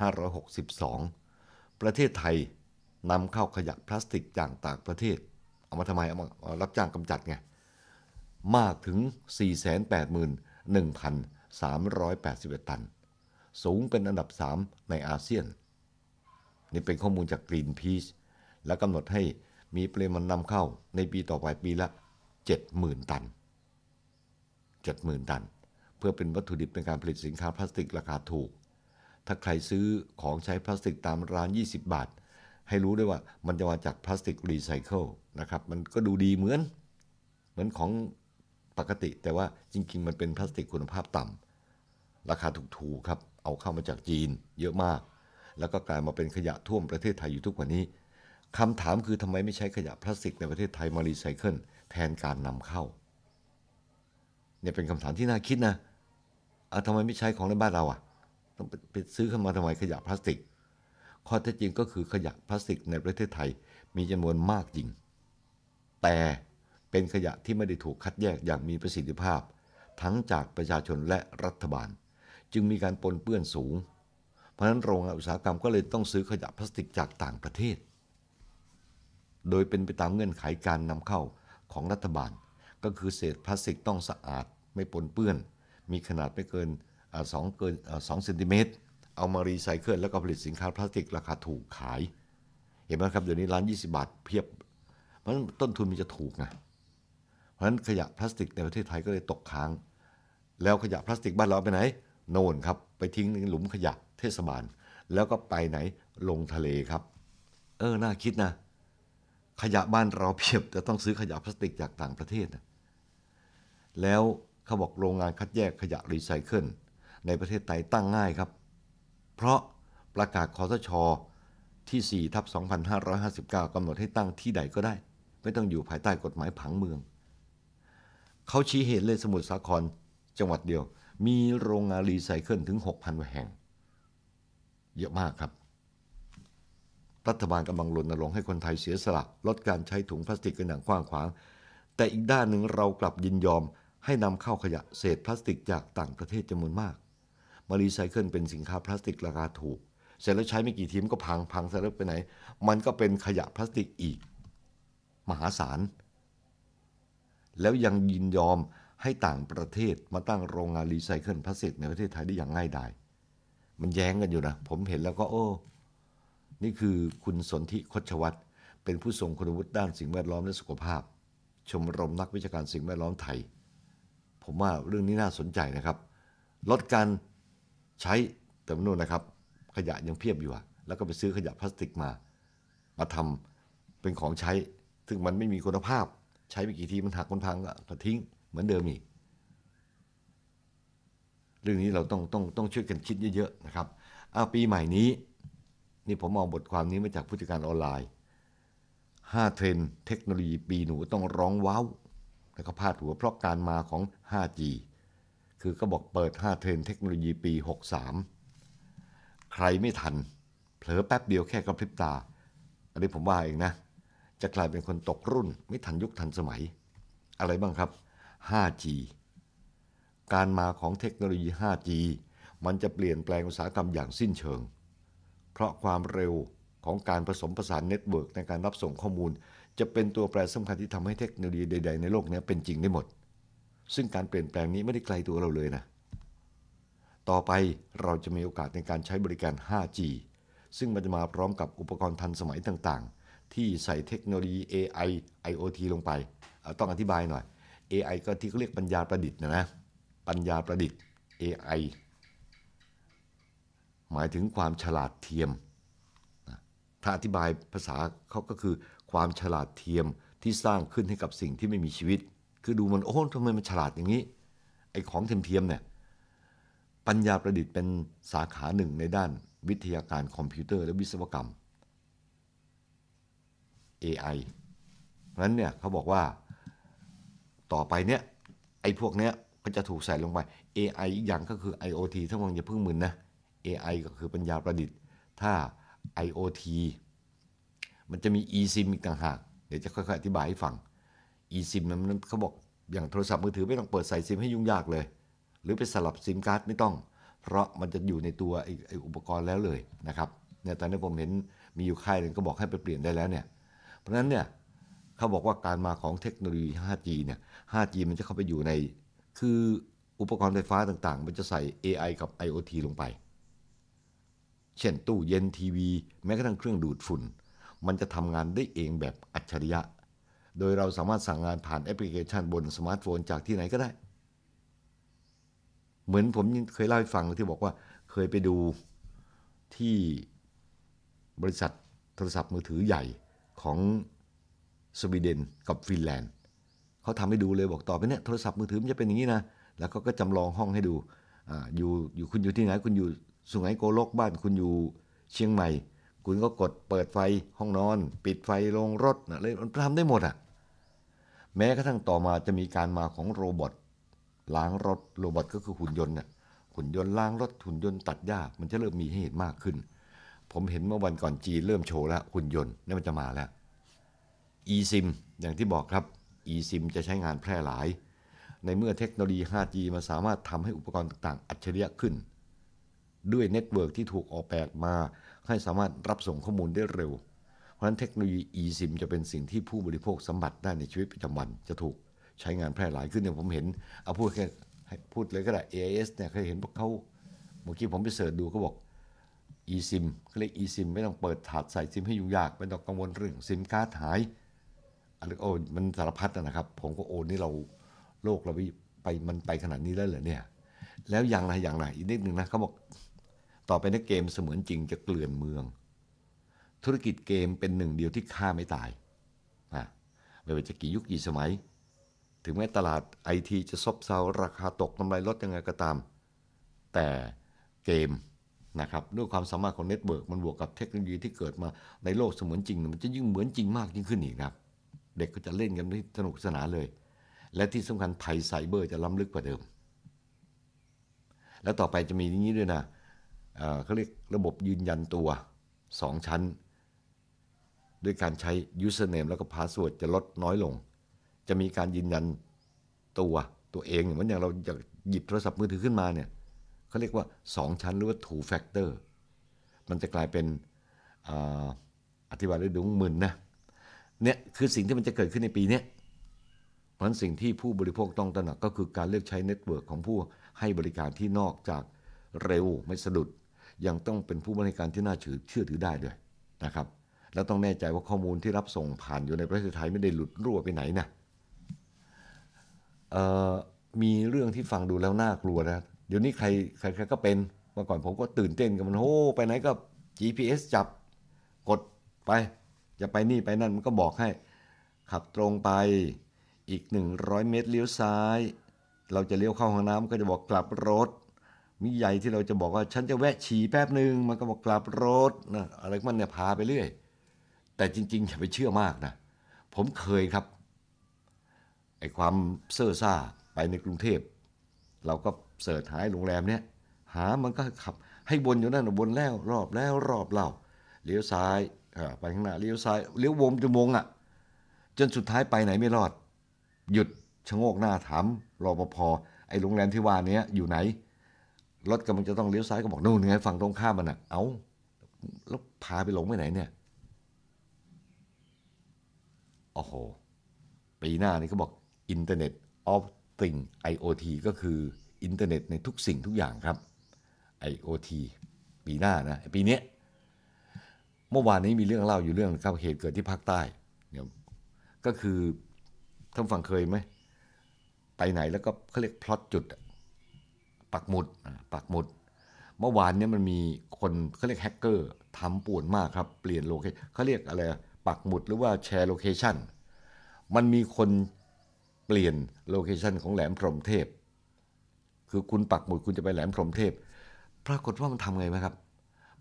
2562 ประเทศไทยนำเข้าขยะพลาสติกจากต่างประเทศ เอามาทำไม เอามารับจ้างกำจัดไง มากถึง 481,381 ตัน สูงเป็นอันดับ 3 ในอาเซียน นี่เป็นข้อมูลจาก Greenpeace และกำหนดให้มีปริมาณนำเข้าในปีต่อไปปีละ 70,000 ตัน 70,000 ตันเพื่อเป็นวัตถุดิบในการผลิตสินค้าพลาสติกราคาถูก ถ้าใครซื้อของใช้พลาสติกตามร้าน 20 บาท ให้รู้ด้วยว่ามันจะมาจากพลาสติกรีไซเคิลนะครับ มันก็ดูดีเหมือน เหมือนของปกติแต่ว่าจริงๆ มันเป็นพลาสติกคุณภาพต่ำราคาถูกๆครับ เอาเข้ามาจากจีนเยอะมาก แล้วก็กลายมาเป็นขยะท่วมประเทศไทยอยู่ทุกวันนี้คำถามคือทำไมไม่ใช้ขยะพลาสติก ในประเทศไทยมารีไซเคิลแทนการนำเข้า เนี่ยเป็นคำถามที่น่าคิดนะเอาทำไมไม่ใช้ของในบ้านเราอ่ะต้องไปซื้อเข้ามาทำไมขยะพลาสติก ข้อเท็จจริงก็คือขยะพลาสติกในประเทศไทย มีจำนวนมากจริง แต่เป็นขยะที่ไม่ได้ถูกคัดแยกอย่างมีประสิทธิภาพ ทั้งจากประชาชนและรัฐบาล จึงมีการปนเปื้อนสูง เพราะฉะนั้นโรงงานอุตสาหกรรมก็เลยต้องซื้อขยะพลาสติกจากต่างประเทศ โดยเป็นไปตามเงื่อนไขาการนำเข้าของรัฐบาล ก็คือเศษพลาสติกต้องสะอาดไม่ปนเปื้อนมีขนาดไม่เกินสองเกินสองเซนติเมตร เอามารีไซเคิลแล้วก็ผลิตสินค้าพลาสติกราคาถูกขาย เห็นไหมครับ เดี๋ยวนี้ร้าน 20 บาทเพียบ เพราะฉะนั้นต้นทุนมันจะถูกไง เพราะฉะนั้นขยะพลาสติกในประเทศไทยก็เลยตกค้าง แล้วขยะพลาสติกบ้านเราไปไหน โน่นครับ ไปทิ้งในหลุมขยะเทศบาล แล้วก็ไปไหนลงทะเลครับ เออ น่าคิดนะ ขยะบ้านเราเพียบจะต้องซื้อขยะพลาสติกจากต่างประเทศนะแล้วเขาบอกโรงงานคัดแยกขยะรีไซเคิลในประเทศไทยตั้งง่ายครับ เพราะประกาศคอสชอที่ 4 ทับ 2559 กำหนดให้ตั้งที่ใดก็ได้ ไม่ต้องอยู่ภายใต้กฎหมายผังเมือง เขาชี้เหตุเลยสมุทรสาครจังหวัดเดียวมีโรงงานรีไซเคิลถึง 6,000 แห่ง เยอะมากครับ รัฐบาลกำลังรณรงค์ให้คนไทยเสียสละลดการใช้ถุงพลาสติกกันอย่างกว้างขวาง แต่อีกด้านหนึ่งเรากลับยินยอมให้นำเข้าขยะเศษพลาสติกจากต่างประเทศจำนวนมากมารีไซเคิลเป็นสินค้าพลาสติกราคาถูก เสร็จแล้วใช้ไม่กี่ทีม ก็พังพังเสร็จแล้วไปไหน มันก็เป็นขยะพลาสติกอีก มหาศาล แล้วยังยินยอมให้ต่างประเทศมาตั้งโรงงานรีไซเคิลพลาสติกในประเทศไทยได้อย่างง่ายดายมันแย้งกันอยู่นะผมเห็นแล้วก็โอ้นี่คือคุณสนธิคชวัตรเป็นผู้ทรงคุณวุฒิด้านสิ่งแวดล้อมและสุขภาพ ชมรมนักวิชาการสิ่งแวดล้อมไทยผมว่าเรื่องนี้น่าสนใจนะครับลดการใช้แต่มนู่นนะครับ ขยะยังเพียบอยู่ แล้วก็ไปซื้อขยะพลาสติกมา มาทำเป็นของใช้ ซึ่งมันไม่มีคุณภาพ ใช้ไปกี่ทีมันหักมันพังก็ทิ้งเหมือนเดิมอีกเรื่องนี้เราต้องต้องต้องช่วยกันคิดเยอะ ๆ นะครับเอาปีใหม่นี้นี่ผมเอาบทความนี้มาจากผู้จัดการออนไลน์5เทรนเทคโนโลยีปีหนูต้องร้องว้าวแล้วก็พาดหัวเพราะการมาของ 5G คือก็บอกเปิด 5 เทรนเทคโนโลยีปี 63 ใครไม่ทัน เผลอแป๊บเดียวแค่กระพริบตา อันนี้ผมว่าเองนะ จะกลายเป็นคนตกรุ่นไม่ทันยุคทันสมัย อะไรบ้างครับ 5G การมาของเทคโนโลยี 5G มันจะเปลี่ยนแปลงอุตสาหกรรมอย่างสิ้นเชิง เพราะความเร็วของการผสมผสานเน็ตเวิร์กในการรับส่งข้อมูลจะเป็นตัวแปรสำคัญที่ทำให้เทคโนโลยีใด ๆในโลกนี้เป็นจริงได้หมด ซึ่งการเปลี่ยนแปลงนี้ไม่ได้ไกลตัวเราเลยนะ ต่อไปเราจะมีโอกาสในการใช้บริการ 5G ซึ่งมันจะมาพร้อมกับอุปกรณ์ทันสมัยต่าง ๆ ที่ใส่เทคโนโลยี AI IoT ลงไป ต้องอธิบายหน่อย AI ก็ที่เขาเรียกปัญญาประดิษฐ์นะนะ ปัญญาประดิษฐ์ AI หมายถึงความฉลาดเทียมถ้าอธิบายภาษาเขาก็คือความฉลาดเทียมที่สร้างขึ้นให้กับสิ่งที่ไม่มีชีวิต คือดูมันโอ้ทำไมมันฉลาดอย่างนี้ ไอ้ของเทียมๆเนี่ย ปัญญาประดิษฐ์เป็นสาขาหนึ่งในด้านวิทยาการคอมพิวเตอร์และวิศวกรรม AI นั้นเนี่ยเขาบอกว่าต่อไปเนี่ย ไอ้พวกเนี้ยก็จะถูกใส่ลงไป AI อีกอย่างก็คือ IoT ทั้งวังอย่าเพิ่งมึนนะ AI ก็คือปัญญาประดิษฐ์ ถ้า IoT มันจะมี eSIM อีกต่างหาก เดี๋ยวจะค่อย ๆ อธิบายให้ฟัง eSIM มันเขาบอก อย่างโทรศัพท์มือถือไม่ต้องเปิดใส่ซิมให้ยุ่งยากเลย หรือไปสลับซิมการ์ดไม่ต้อง เพราะมันจะอยู่ในตัวไออุปกรณ์แล้วเลยนะครับเนี่ยตอนนี้ผมเห็นมีอยู่ค่ายนึงก็บอกให้ไปเปลี่ยนได้แล้วเนี่ย เพราะฉะนั้นเนี่ยเขาบอกว่าการมาของเทคโนโลยี 5G เนี่ย 5G มันจะเข้าไปอยู่ใน คืออุปกรณ์ไฟฟ้าต่าง ๆ มันจะใส่ AI กับ IoT ลงไป เช่นตู้เย็นทีวีแม้กระทั่งเครื่องดูดฝุ่นมันจะทำงานได้เองแบบอัจฉริยะ โดยเราสามารถสั่งงานผ่านแอปพลิเคชันบนสมาร์ทโฟน จากที่ไหนก็ได้ เหมือนผมเคยเล่าให้ฟังที่บอกว่าเคยไปดูที่บริษัทโทรศัพท์มือถือใหญ่ของสวีเดนกับฟินแลนด์เขาทำให้ดูเลยบอกต่อไปเนี่ยโทรศัพท์มือถือมันจะเป็นอย่างนี้นะ แล้วก็จำลองห้องให้ดูออยู่อยู่คุณอยู่ที่ไหนคุณอยู่สุไหงโกโลกบ้าน คุณอยู่เชียงใหม่คุณก็กดเปิดไฟห้องนอน ปิดไฟโรงรถนะเลยมันทำได้หมดอะ่ะแม้กระทั่งต่อมาจะมีการมาของโรบอทล้างรถโรบอทก็คือหุ่นยนต์น่ะหุ่นยนต์ล้างรถหุ่นยนต์ตัดหญ้ามันจะเริ่มมีให้เห็นมากขึ้น ผมเห็น เมื่อวันก่อนจีนเริ่มโชว์แล้วหุ่นยนต์นี่มันจะมาแล้ว eSIM อย่างที่บอกครับ eSIM จะใช้งานแพร่หลาย ในเมื่อเทคโนโลยี 5G มาสามารถทำให้อุปกรณ์ต่างๆอัจฉริยะขึ้น ด้วยเน็ตเวิร์กที่ถูกออกแบบมาให้สามารถรับส่งข้อมูลได้เร็ว เพราะฉะนั้นเทคโนโลยี eSIM จะเป็นสิ่งที่ผู้บริโภคสัมบัติได้ในชีวิตประจำวันจะถูกใช้งานแพร่หลายขึ้นเนี่ยผมเห็นเอาพูดแค่พูดเลยก็ได้ AIS เนี่ยเคยเห็นพวกเขาเมื่อกี้ผมไปเสิร์ชดูเขาบอก eSIM เขาเรียก eSIM ไม่ต้องเปิดถาดใส่ซิมให้ยุ่งยาก ไม่ต้องกังวลเรื่องซิมการ์ดหายอะไรโอ้มันสารพัดนะครับ ผมก็โอนนี่เราโลกเราไปมันไปขนาดนี้แล้วเหรอเนี่ยแล้วอย่างไรอย่างไรอีกนิดหนึ่งนะเขาบอกต่อไปนักเกมเสมือนจริงจะเกลื่อนเมือง ธุรกิจเกมเป็นหนึ่งเดียวที่ฆ่าไม่ตายนะไม่ว่าจะกี่ยุคกี่สมัย ถึงแม้ตลาดไอทีจะซบเซาราคาตกกำไรลดยังไงก็ตาม แต่เกม นะครับ ด้วยความสามารถของเน็ตเวิร์กมันบวกกับเทคโนโลยีที่เกิดมาในโลกเสมือนจริง มันจะยิ่งเหมือนจริงมากยิ่งขึ้นอีกครับ เด็กก็จะเล่นกันได้สนุกสนานเลย และที่สำคัญภัยไซเบอร์จะล้าลึกกว่าเดิม และต่อไปจะมีอย่างนี้ด้วยนะเขาเรียกระบบยืนยันตัว 2 ชั้นด้วยการใช้ username แล้วก็ password จะลดน้อยลง จะมีการยืนยันตัวตัวเองเหมือนอย่างเราจะหยิบโทรศัพท์มือถือขึ้นมาเนี่ยเขาเรียกว่า 2 ชั้นหรือว่า two factor มันจะกลายเป็นอธิบายได้ดุงหมื่นนะเนี่ยคือสิ่งที่มันจะเกิดขึ้นในปีนี้เพราะนนั้สิ่งที่ผู้บริโภคต้องตระหนักก็คือการเลือกใช้เน็ตเวิร์กของผู้ให้บริการที่นอกจากเร็วไม่สะดุดยังต้องเป็นผู้บริการที่น่าเชื่อถือได้ด้วยนะครับและต้องแน่ใจว่าข้อมูลที่รับส่งผ่านอยู่ในประเทศไทยไม่ได้หลุดรั่วไปไหนนะมีเรื่องที่ฟังดูแล้วน่ากลัวนะเดี๋ยวนี้ใครใครก็เป็นเมื่อก่อนผมก็ตื่นเต้นกับมันโอ้ไปไหนก็ GPS จับกดไป จะไปนี่ไปนั่นมันก็บอกให้ขับตรงไปอีก 100 เมตรเลี้ยวซ้าย เราจะเลี้ยวเข้าห้องน้ำก็จะบอกกลับรถมีใหญ่ที่เราจะบอกว่าฉันจะแวะฉี่แป๊บหนึ่งมันก็บอกกลับรถนะอะไรมันเนี่ยพาไปเรื่อย แต่จริง ๆ อย่าไปเชื่อมากนะผมเคยครับ ไอ้ความเซ่อซ่าไปในกรุงเทพ เราก็เสิร์ชหาโรงแรมเนี้ยหามันก็ขับให้วนอยู่นั่นวนแล้วรอบแล้วรอบเล่าเลี้ยวซ้ายไปข้างหน้าเลี้ยวซ้ายเลี้ยววงจนวงอ่ะ จนสุดท้ายไปไหนไม่รอด หยุดชะโงกหน้าถามรอปภไอ้โรงแรมที่ว่านี้อยู่ไหนรถกำลังจะต้องเลี้ยวซ้ายก็บอกนู่นไงฝั่งตรงข้ามมันอ่ะ เอาแล้วพาไปหลงไปไหนเนี่ย โอ้โห ปีหน้านี่เขาบอกอินเทอร์เน็ตออฟติง IoT ก็คืออินเทอร์เน็ตในทุกสิ่งทุกอย่างครับ IoT ปีหน้านะปีนี้เมื่อวานนี้มีเรื่องเล่าอยู่เรื่องครับเหตุเกิดที่ภาคใต้เนี่ยก็คือท่านฟังเคยไหมไปไหนแล้วก็เขาเรียกพลอตจุดปักหมุดปักหมุด เมื่อวานเนี่ยมันมีคนเขาเรียกแฮกเกอร์ทำป่วนมากครับ เปลี่ยนโลเคชันเขาเรียกอะไร ปักหมุดหรือว่าแชร์โลเคชันมันมีคนเปลี่ยนโลเคชันของแหลมพรหมเทพ คือคุณปักหมุดคุณจะไปแหลมพรหมเทพ ปรากฏว่ามันทำไงไหมครับ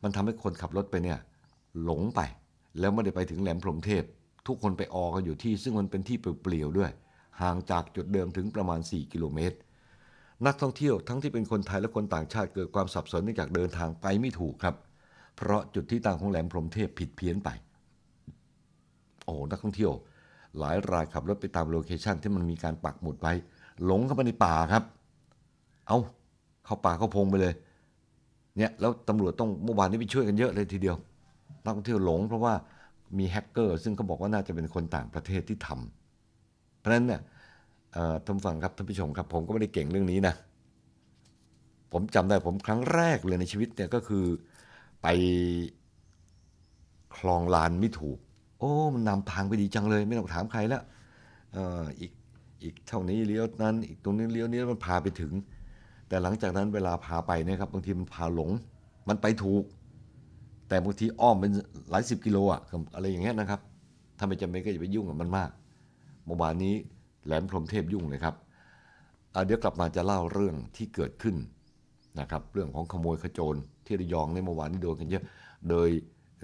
มันทำให้คนขับรถไปเนี่ยหลงไป แล้วไม่ได้ไปถึงแหลมพรหมเทพ ทุกคนไปออกันอยู่ที่ ซึ่งมันเป็นที่เปลี่ยวด้วย ห่างจากจุดเดิมถึงประมาณ 4กิโลเมตรนักท่องเที่ยวทั้งที่เป็นคนไทยและคนต่างชาติ เกิดความสับสนเนื่องจากเดินทางไปไม่ถูกครับ เพราะจุดที่ตั้งของแหลมพรหมเทพผิดเพี้ยนไป โอ้นักท่องเที่ยวหลายรายขับรถไปตามโลเคชันที่มันมีการปักหมุดไว้ หลงเข้าไปในป่าครับ เอาเข้าป่าเข้าพงไปเลยเนี่ยแล้วตำรวจต้องเมื่อวานนี้ไปช่วยกันเยอะเลยทีเดียวนักท่องเที่ยวหลงเพราะว่ามีแฮกเกอร์ซึ่งเขาบอกว่าน่าจะเป็นคนต่างประเทศที่ทำเพราะะนั้นเนี่ยท่านฟังครับท่านผู้ชมครับผมก็ไม่ได้เก่งเรื่องนี้นะ ผมจำได้ผมครั้งแรกเลยในชีวิตเนี่ยก็คือไปคลองลานไม่ถูก โอ้มันนำทางไปดีจังเลย ไม่ต้องถามใครแล้วอีกอีกเท่านี้เลี้ยวนั้นอีกตรงนี้เลี้ยวนี้มันพาไปถึง แต่หลังจากนั้นเวลาพาไปนะครับบางทีมันพาหลงมันไปถูก แต่บางทีอ้อมเป็นหลายสิบกิโลอะอะไรอย่างเงี้ยนะครับถ้าไม่จำเป็นก็อย่าไปยุ่งกับมันมากเมื่อวานนี้แหลมพรมเทพยุ่งเลยครับเดี๋ยวกลับมาจะเล่าเรื่องที่เกิดขึ้นนะครับเรื่องของขโมยขโจรที่ระยองในเมื่อวานนี้โดนกันเยอะโดย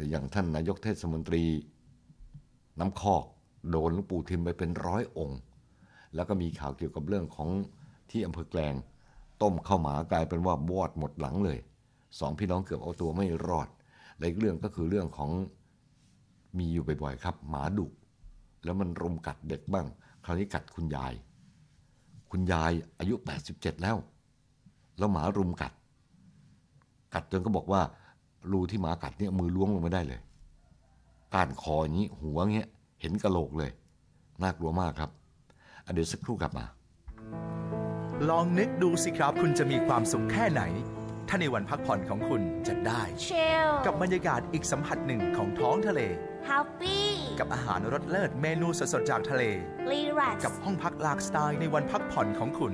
อย่างท่านนายกเทศมนตรีน้ำคอก โดนลวงปู่ทิมไปเป็นร้อยองค์ แล้วก็มีข่าวเกี่ยวกับเรื่องของที่อำเภอแกลงต้มข้าวหมากลายเป็นว่าวอดหมดหลังเลยสองพี่น้องเกือบเอาตัวไม่รอดและอีกเรื่องก็คือเรื่องของมีอยู่บ่อยๆครับ หมาดุแล้วมันรุมกัดเด็กบ้างคราวนี้กัดคุณยาย คุณยายอายุ 87 แล้ว แล้วหมารุมกัด กัดจนก็บอกว่า รูที่หมากัดเนี่ยมือล้วงลงม่ได้เลยก้านคออย่างนี้หัวเงี้ยเห็นกระโหลกเลย น่ากลัวมากครับ เดี๋ยวสักครู่กลับมา ลองนึกดูสิครับ คุณจะมีความสุขแค่ไหน ถ้าในวันพักผ่อนของคุณจะได้ Chill. กับบรรยากาศอีกสัมผัสหนึ่งของท้องทะเล Happy กับอาหารรสเลิศเมนูสดๆ จากทะเล กับห้องพักหลากสไตล์ในวันพักผ่อนของคุณ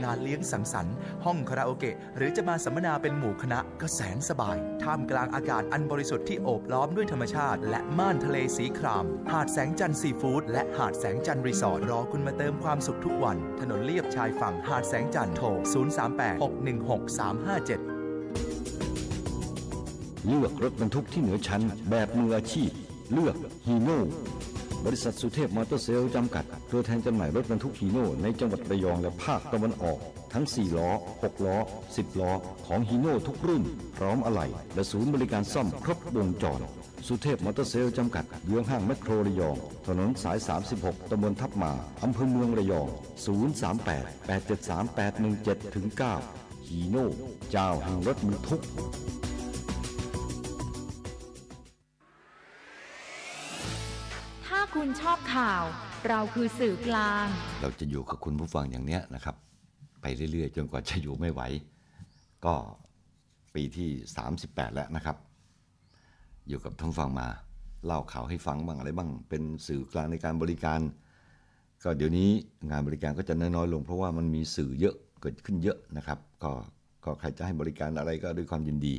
นงานเลี้ยงสังสรรค์ ห้องคาราโอเกะหรือจะมาสัมมนาเป็นหมู่คณะก็แสนสบายท่ามกลางอากาศอันบริสุทธิ์ที่โอบล้อมด้วยธรรมชาติ และม่านทะเลสีคราม หาดแสงจันทร์ซีฟู้ดและหาดแสงจันทร์รีสอร์ทรอคุณมาเติมความสุขทุกวัน ถนนเลียบชายฝั่งหาดแสงจันทร์โทร038 616 357เลือกรถบรรทุกที่เหนือชั้นแบบมืออาชีพเลือกฮีโน่บริษัทสุเทพมอเตอร์เซลจำกัดตัวแทนจำหน่ายรถบรรทุกฮีโน่ในจังหวัดระยองและภาคตะวันออก ทั้ง 4ล้อ6ล้อ10ล้อของฮีโน่ทุกรุ่น พร้อมอะไหล่และศูนย์บริการซ่อมครบวงจร สุเทพมอเตอร์เซลจำกัดเยื้องห้างแมคโครระยอง ถนนสาย 36ตำบลทับมาอำเภอเมืองระยอง 038 873 817 9ฮีโน่เจ้าแห่งรถบรรทุกคุณชอบข่าวเราคือสื่อกลาง เราจะอยู่กับคุณผู้ฟังอย่างเนี้ยนะครับ ไปเรื่อย ๆจนกว่าจะอยู่ไม่ไหว ก็ปีที่ 38 แล้วนะครับ อยู่กับท่านฟังมา เล่าข่าวให้ฟังบ้างอะไรบ้าง เป็นสื่อกลางในการบริการ ก็เดี๋ยวนี้งานบริการก็จะน้อยๆลง เพราะว่ามันมีสื่อเยอะเกิดขึ้นเยอะนะครับ ก็ก็ใครจะให้บริการอะไรก็ด้วยความยินดี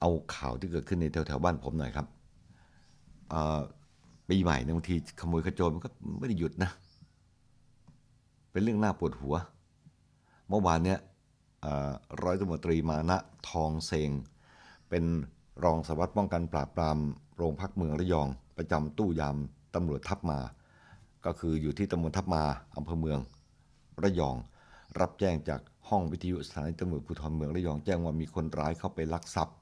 เอาข่าวที่เกิดขึ้นในแถวๆบ้านผมหน่อยครับปีใหม่ บางทีขโมยขโจรมันก็ไม่ได้หยุดนะ เป็นเรื่องน่าปวดหัว เมื่อวานเนี่ยร้อยตำรวจตรีมานะทองเซง เป็นรองสวัสดิ์ป้องกันปราบปราม โรงพักเมืองระยองประจำตู้ยามตำรวจทับมา ก็คืออยู่ที่ตำบลทับมาอำเภอเมืองระยองรับแจ้งจากห้องวิทยุสถานีตำรวจภูธรเมืองระยองแจ้งว่ามีคนร้ายเข้าไปลักทรัพย์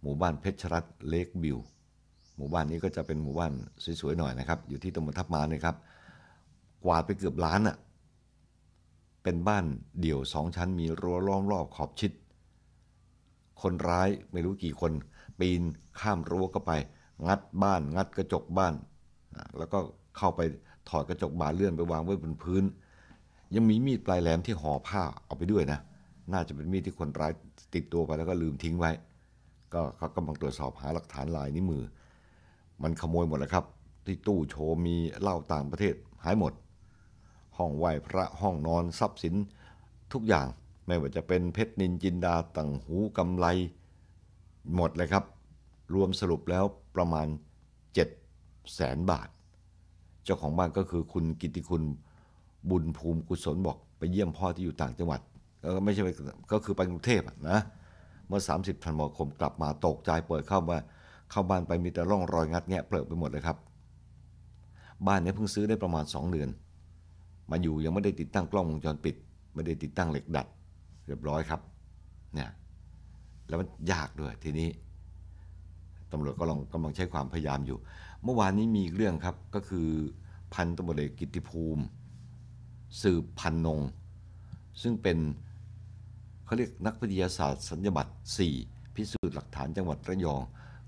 หมู่บ้านเพชรรัตน์เลกบิวหมู่บ้านนี้ก็จะเป็นหมู่บ้านสวยๆหน่อยนะครับ อยู่ที่ตำบลทับมาเนยครับ กวาดไปเกือบล้านอะ่ะเป็นบ้านเดี่ยวสองชั้นมีรั้วล้อมรอบขอบชิด คนร้ายไม่รู้กี่คนปีนข้ามรั้วเข้าไป งัดบ้านงัดกระจกบ้าน แล้วก็เข้าไปถอดกระจกบานเลื่อนไปวางไว้บนพื้น ยังมีมีดปลายแหลมที่ห่อผ้าเอาไปด้วยนะน่าจะเป็นมีดที่คนร้ายติดตัวไปแล้วก็ลืมทิ้งไว้ ก็เขากำลังตรวจสอบหาหลักฐานลายนิ้วมือมันขโมยหมดแล้วครับ ที่ตู้โชว์มีเหล้าต่างประเทศหายหมด ห้องไหวพระห้องนอนทรัพย์สินทุกอย่างไม่ว่าจะเป็นเพชรนินจินดาต่างหูกำไลหมดเลยครับ รวมสรุปแล้วประมาณ7แสนบาท เจ้าของบ้านก็คือคุณกิติคุณบุญภูมิกุศลบอกไปเยี่ยมพ่อที่อยู่ต่างจังหวัด ก็ไม่ใช่ไปก็คือไปกรุงเทพนะ เมื่อ30ธันวาคมกลับมาตกใจเปิดเข้ามาเข้าบ้านไปมีแต่ร่องรอยงัดแงะเปลือกไปหมดเลยครับ บ้านนี้เพิ่งซื้อได้ประมาณ 2เดือน มาอยู่ยังไม่ได้ติดตั้งกล้องวงจรปิดไม่ได้ติดตั้งเหล็กดัด เรียบร้อยครับเนี่ยแล้วมันยากด้วยทีนี้ตำรวจก็ลองกำลังใช้ความพยายามอยู่ เมื่อวานนี้มีเรื่องครับก็คือพันตำรวจเอกกิติภูมิ สืบพันนง ซึ่งเป็นเขาเรียกนักวิทยาศาสตร์สัญญบัตร4พิสูจน์หลักฐานจังหวัดระยอง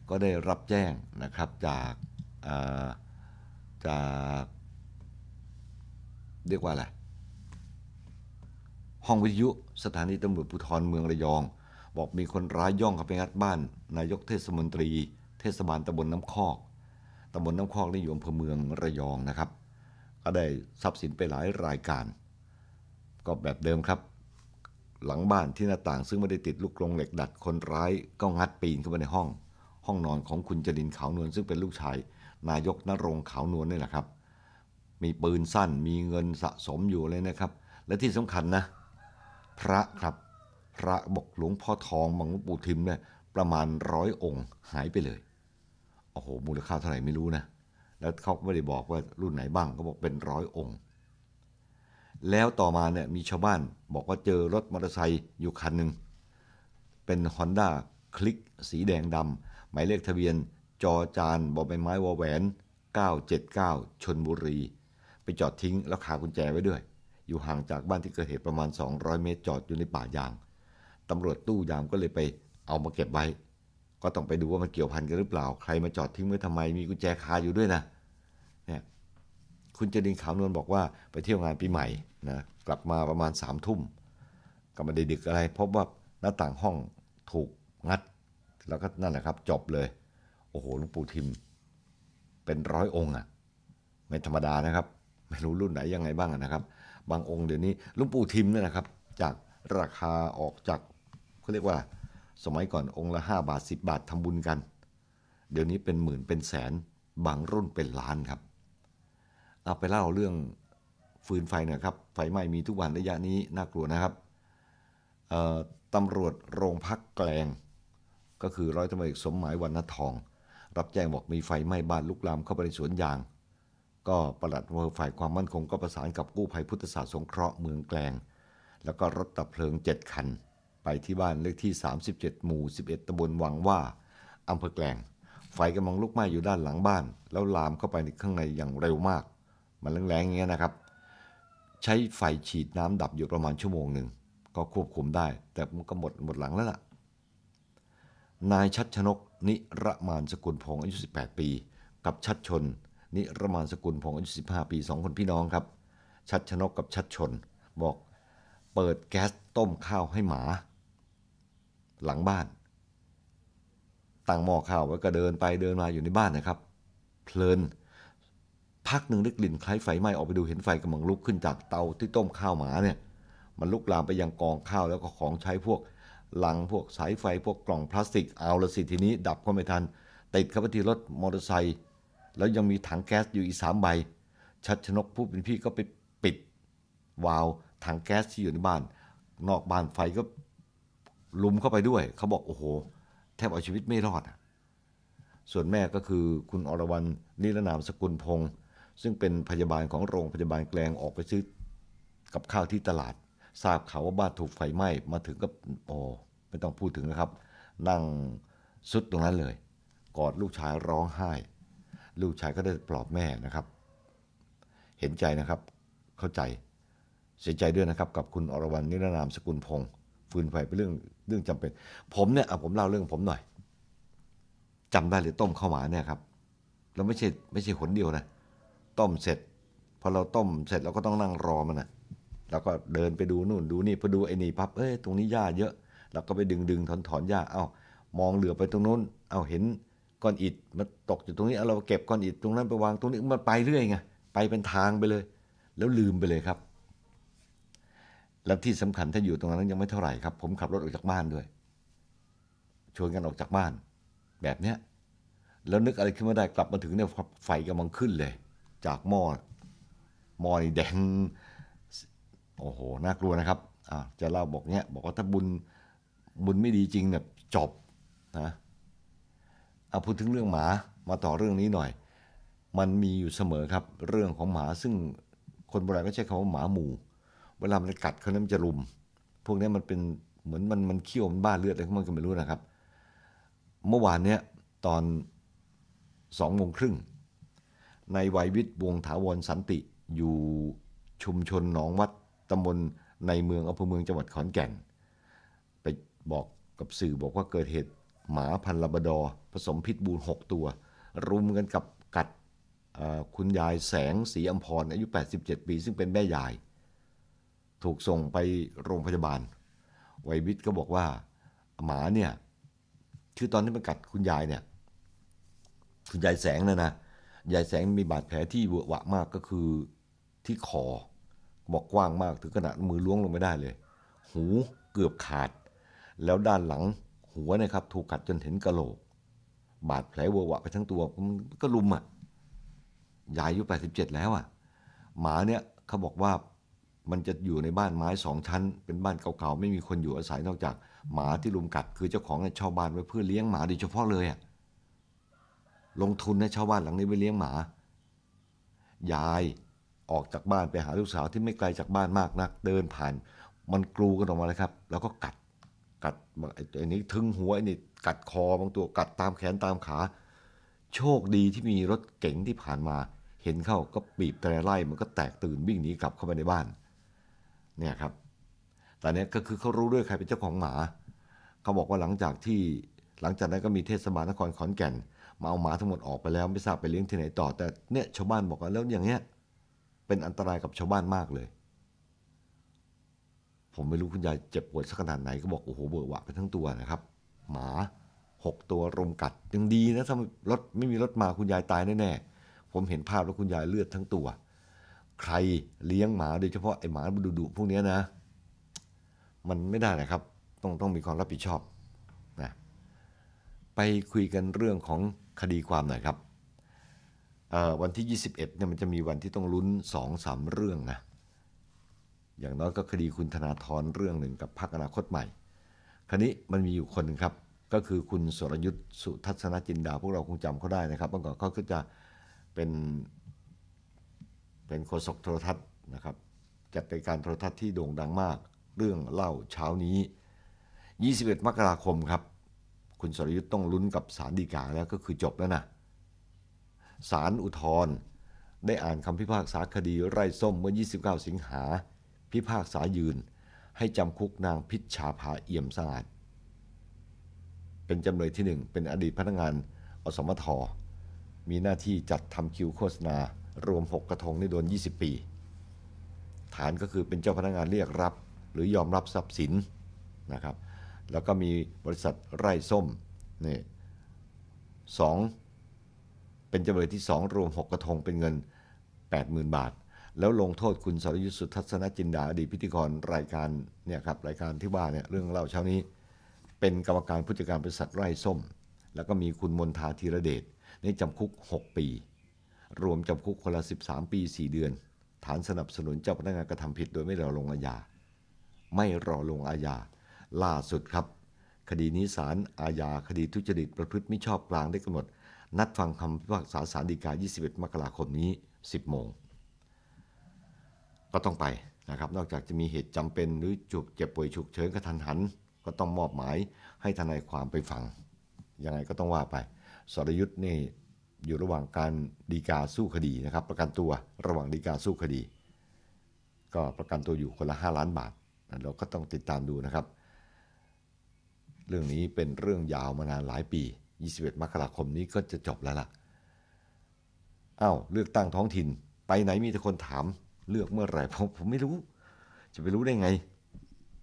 ก็ได้รับแจ้งนะครับจากจากเรียกว่าอะไรห้องวิทยุสถานีตำรวจภูธรเมืองระยอง บอกมีคนร้ายย่องเข้าไปงัดบ้าน นายกเทศมนตรี เทศบาลตำบลน้ำคอกตำบลน้ำคอกนี่อยู่อำเภอเมืองระยองนะครับก็ได้ทรัพย์สินไปหลายรายการ ก็แบบเดิมครับ หลังบ้านที่หน้าต่างซึ่งไม่ได้ติดลูกกรงเหล็กดัดคนร้ายก็งัดปีนเข้าไปในห้องห้องนอนของคุณจรินขาวนวลซึ่งเป็นลูกชายนายกนรงขาวนวลนี่แหละครับ มีปืนสั้นมีเงินสะสมอยู่เลยนะครับ และที่สำคัญนะพระครับพระบอกหลวงพ่อทองมังปูทิมเนี่ยประมาณร้อยองค์หายไปเลย โอ้โห มูลค่าเท่าไหร่ไม่รู้นะ แล้วเขาไม่ได้บอกว่ารุ่นไหนบ้างเขาบอกเป็นร้อยองค์ แล้วต่อมาเนี่ยมีชาวบ้านบอกว่าเจอรถมอเตอร์ไซค์อยู่คันหนึ่งเป็นฮอนด้าคลิกสีแดงดำหมายเลขทะเบียนจอจานบอใบไม้วอแหวน 979 ชนบุรี ไปจอดทิ้งแล้วขากุญแจไว้ด้วย อยู่ห่างจากบ้านที่เกิดเหตุประมาณ 200 เมตร จอดอยู่ในป่ายาง ตำรวจตู้ยามก็เลยไปเอามาเก็บไว้ ก็ต้องไปดูว่ามันเกี่ยวพันกันหรือเปล่าใครมาจอดทิ้งไว้ทำไมมีกุญแจคาอยู่ด้วยนะเนี่ยคุณจดินขาวนวลบอกว่า ไปเที่ยวงานปีใหม่นะกลับมาประมาณสามทุ่มกลับมาดึกๆอะไรพบว่าหน้าต่างห้องถูกงัดแล้วก็นั่นแหละครับจบเลย โอ้โหหลวงปู่ทิม เป็นร้อยองค์อะไม่ธรรมดานะครับ ไม่รู้รุ่นไหนยังไง บ้างนะครับ บางองค์เดี๋ยวนี้หลวงปู่ทิมเนี่ยนะครับ จากราคาออกจากเขาเรียกว่า สมัยก่อนองค์ละ 5 บาท 10 บาททำบุญกัน เดี๋ยวนี้เป็นหมื่น เป็นแสน บางรุ่นเป็นล้านครับ เอาไปเล่าเรื่องฟืนไฟนะครับไฟไหม้มีทุกวันระยะนี้น่ากลัวนะครับตำรวจโรงพักแกลงก็คือร้อยตำรวจเอกสมหมายวรรณทอง รับแจ้งบอกมีไฟไหม้บ้านลุกลามเข้าไปในสวนยาง ก็ปลัดอำเภอฝ่ายความมั่นคงก็ประสานกับกู้ภัยพุทธศาสตร์สงเคราะห์เมืองแกลง แล้วก็รถตับเพลิง 7 คัน ไปที่บ้านเลขที่ 37 หมู่ 11ตำบลวังว่าอำเภอแกลง ไฟกำลังลุกไหม้อยู่ด้านหลังบ้าน แล้วลามเข้าไปในข้างในอย่างเร็วมาก มันแรงๆอย่างเงี้ยนะครับ ใช้ไฟฉีดน้ำดับอยู่ประมาณชั่วโมงหนึ่งก็ควบคุมได้ แต่มันก็หมดหมดหลังแล้วล่ะนายชัดชนก นิรมานสกุลพงศ์อายุ 18 ปี กับชัดชนนิรมานสกุลพงศ์อายุ 15 ปีสองคนพี่น้องครับ ชัดชนกกับชัดชนบอกเปิดแก๊สต้มข้าวให้หมา หลังบ้านตั้งหม้อข้าวไว้ก็เดินไปเดินมาอยู่ในบ้านนะครับเพลินพักหนึ่งได้กลิ่นคล้ายไฟไหม้ออกไปดูเห็นไฟกำลังลุกขึ้นจากเตาที่ต้มข้าวหมาเนี่ยมันลุกลามไปยังกองข้าวแล้วก็ของใช้พวกหลังพวกสายไฟพวกกล่องพลาสติก เอาละสิทีนี้ ดับก็ไม่ทันติดเข้าไปที่รถมอเตอร์ไซค์แล้วยังมีถังแก๊สอยู่อีกสามใบ ชัดชนกผู้เป็นพี่ก็ไปปิดวาล์วถังแก๊สที่อยู่ในบ้าน นอกบ้านไฟก็ลุมเข้าไปด้วย เขาบอกโอ้โห แทบเอาชีวิตไม่รอดอ่ะส่วนแม่ก็คือคุณอรวรรนนิรนามสกุลพงศ์ซึ่งเป็นพยาบาลของโรงพยาบาลแกลงออกไปซื้อกับข้าวที่ตลาดทราบข่าวว่าบ้านถูกไฟไหม้มาถึงก็โอ้ไม่ต้องพูดถึงนะครับนั่งสุดตรงนั้นเลยกอดลูกชายร้องไห้ ลูกชายก็ได้ปลอบแม่นะครับ เห็นใจนะครับ เข้าใจ เสียใจด้วยนะครับ กับคุณอรวรรณนิรนามสกุลพงศ์ฟืนไฟเป็นเรื่อง เรื่องจำเป็น ผมเนี่ยเอาผมเล่าเรื่องผมหน่อย จำได้เลยต้มข้าวหมาเนี่ยครับแล้วไม่ใช่ไม่ใช่หนเดียวนะ ต้มเสร็จพอเราต้มเสร็จเราก็ต้องนั่งรอมันนะเราก็เดินไปดูนู่น ดูนี่พอดูไอ้นี่ปั๊บเอ้ยตรงนี้หญ้าเยอะเราก็ไปดึงดึงถอนถอนหญ้าเอา้ามองเหลือไปตรงนู้นเอาเห็นก้อนอิฐมันตกอยู่ตรงนี้เอาเราเก็บก้อนอิฐตรงนั้นไปวางตรงนี้มันไปเรื่อยไงไปเป็นทางไปเลย แล้วลืมไปเลยครับ แล้วที่สำคัญถ้าอยู่ตรงนั้นยังไม่เท่าไหร่ครับผมขับรถออกจากบ้านด้วยชวนกันออกจากบ้าน แบบเนี้ยแล้วนึกอะไรขึ้นมาได้กลับมาถึงเนี่ยไฟกำลังขึ้นเลย จากหม้อหม้อแดงโอ้โห น่ากลัวนะครับอ่าจะเล่าบอกเนี้ยบอกว่าถ้าบุญบุญไม่ดีจริงเนี่ยจบนะเอาพูดถึงเรื่องหมา มาต่อเรื่องนี้หน่อย มันมีอยู่เสมอครับเรื่องของหมาซึ่งคนโบราณก็ใช้คำว่าหมาหมู่ เวลามันกัดเขาเนี่ยมันจะรุมพวกนี้มันเป็นเหมือนมันมันเขี้ยวมันบ้าเลือดอะไรพวกมันก็ไม่รู้นะครับ เมื่อวานเนี้ยตอนสองโมงครึ่งในวัยวิทย์วงถาวรสันติ อยู่ชุมชนหนองวัดตำบลในเมืองอำเภอเมืองจังหวัดขอนแก่นไปบอกกับสื่อบอกว่าเกิดเหตุหมาพันลาบดอผสมพิษบูหกตัว รุมกันกับกัดคุณยายแสงสีอัมพรอายุ 87 ปีซึ่งเป็นแม่ยายถูกส่งไปโรงพยาบาลไววิทย์ก็บอกว่าหมาเนี่ย คือตอนที่มันกัดคุณยายเนี่ย คุณยายแสงนะนะ ยายแสงมีบาดแผลที่เวอะวะมากก็คือที่คอบอกกว้างมากถึงขนาดมือล้วงลงไม่ได้เลย หูเกือบขาด แล้วด้านหลังหัวนะครับ ถูกกัดจนเห็นกะโหลก บาดแผลเวอะวะไปทั้งตัวมันก็ลุมอะ่ะ ยายอายุ87แล้วอะ่ะ หมาเนี่ยเขาบอกว่ามันจะอยู่ในบ้านไม้สองชั้น เป็นบ้านเก่าๆ ไม่มีคนอยู่อาศัยนอกจากหมาที่ลุมกัด คือเจ้าของเช่าบ้านไว้เพื่อเลี้ยงหมาโดยเฉพาะเลยอะ่ะลงทุนนชาวบ้านหลังนี้ไว้เลี้ยงหมายายออกจากบ้านไปหาลูกสาวที่ไม่ไกลจากบ้านมากนักเดินผ่าน มันกลูกันออกมาเลยครับ แล้วก็กัดกัดไอ้นี้ทึงหัวไอ้นี่กัดคอบางตัวกัดตามแขนตามขาโชคดีที่มีรถเก๋งที่ผ่านมา เห็นเข้าก็บีบแต่ไล่มันก็แตกตื่นวิ่งหนีกลับเข้าไปในบ้านเนี่ยครับตอนนี้ก็คือเขารู้ด้วยใครเป็นเจ้าของหมาเขาบอกว่าหลังจากที่หลังจากนั้นก็มีเทศบาลนครขอนแก่น มาเอาหมาทั้งหมดออกไปแล้ว ไม่ทราบไปเลี้ยงที่ไหนต่อแต่เนี่ยชาวบ้านบอกว่าแล้วอย่างเงี้ยเป็นอันตรายกับชาวบ้านมากเลย ผมไม่รู้คุณยายเจ็บปวดสักขนาดไหนก็บอกโอ้โหเบื่อหวะไปทั้งตัวนะครับ หมาหกตัวรุมกัดยังดีนะถ้ารถไม่มีรถมาคุณยายตายแน่ๆ ผมเห็นภาพแล้วคุณยายเลือดทั้งตัวใครเลี้ยงหมาโดยเฉพาะไอหมาดุดุพวกนี้นะ มันไม่ได้นะครับ ต้องต้องมีความรับผิดชอบนะไปคุยกันเรื่องของคดีความหน่อยครับวันที่ 21เนี่ยมันจะมีวันที่ต้องลุ้น2อสามเรื่องนะ อย่างน้อยก็คดีคุณธนาธรเรื่องหนึ่งกับพรรคอนาคตใหม่ ครนี้มันมีอยู่คนนึงครับก็คือคุณสรยุทธ์สุทัศนจินดาพวกเราคงจำเขาได้นะครับเมื่อก่อนเขาก็จะเป็นเป็นโฆษกโทรทัศน์นะครับจัดรายการโทรทัศน์ที่โด่งดังมาก เรื่องเล่าเช้านี้ 21 มกราคมครับ คุณสรยุทธ์ต้องลุ้นกับสารดีกาแล้วก็คือจบแล้วนะศาลอุทธรณ์ได้อ่านคำพิพากษาคดี ไร่ส้มเมื่อ 29 สิงหา พิพากษายืนให้จำคุกนางพิชชาภาเอี่ยมสะอาด เป็นจำเลยที่หนึ่งเป็นอดีตพนักงานอสมท มีหน้าที่จัดทำคิวโฆษณา รวม 6 กระทงในโดน 20 ปี ฐานก็คือเป็นเจ้าพนักงานเรียกรับ หรือยอมรับทรัพย์สินนะครับ แล้วก็มีบริษัทไร่ส้มนี่สองเป็นจำเลยที่ 2 รวม 6 กระทงเป็นเงิน 80,000 บาท แล้วลงโทษคุณสรยุทธสุทัศนจินดาอดีตพิธีกรรายการเนี่ยครับรายการที่ว่าเนี่ยเรื่องเล่าเช้านี้ เป็นกรรมการผู้จัดการบริษัทไร่ส้ม แล้วก็มีคุณมนทาธีระเดชนี่จำคุก 6 ปี รวมจำคุกคนละ 13 ปี 4 เดือน ฐานสนับสนุนเจ้าพนักงานกระทำผิดโดยไม่รอลงอาญา ไม่รอลงอาญา ล่าสุดครับ คดีนี้ศาลอาญาคดีทุจริตประพฤติมิชอบกลางได้กำหนดนัดฟังคำพิพากษาศาลฎีกา 21 มกราคมนี้ 10 โมง ก็ต้องไปนะครับ นอกจากจะมีเหตุจำเป็นหรือจุกเจ็บป่วยฉุกเฉินกระทันหัน ก็ต้องมอบหมายให้ทนายความไปฟัง ยังไงก็ต้องว่าไป สรยุทธ์นี่อยู่ระหว่างการดีกาสู้คดีนะครับ ประกันตัวระหว่างดีกาสู้คดี ก็ประกันตัวอยู่ คนละ 5 ล้านบาทเราก็ต้องติดตามดูนะครับ เรื่องนี้เป็นเรื่องยาวมานานหลายปี21มกราคมนี้ก็จะจบแล้วล่ะอา้าวเลือกตั้งท้องถิ่น ไปไหนมีแต่คนถามเลือกเมื่อไหร่ผมผมไม่รู้ จะไปรู้ได้ไง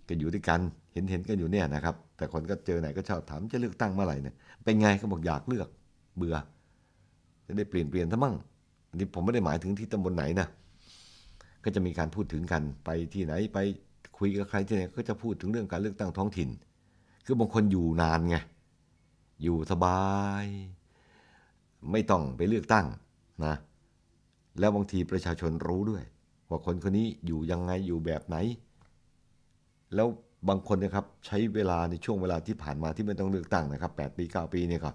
ก็อยู่ด้วยกันเห็นเห็นกันอยู่เนี่ยนะครับ แต่คนก็เจอไหนก็ชอบถามจะเลือกตั้งเมื่อไหร่เนี่ยเป็นไงก็บอกอยากเลือก เบื่อจะได้เปลี่ยนเปลี่ยนทั้งมั่งอันนี้ผมไม่ได้หมายถึงที่ตำบลไหนนะก็จะมีการพูดถึงกัน ไปที่ไหนไปคุยกับใครที่ไหนก็จะพูดถึงเรื่องการเลือกตั้งท้องถิ่น คือบางคนอยู่นานไงอยู่สบาย ไม่ต้องไปเลือกตั้งนะแล้วบางทีประชาชนรู้ด้วย ว่าคนคนนี้อยู่ยังไงอยู่แบบไหน แล้วบางคนนะครับใช้เวลาในช่วงเวลาที่ผ่านมาที่ไม่ต้องเลือกตั้งนะครับแปดปีเก้าปีเนี่ยคับ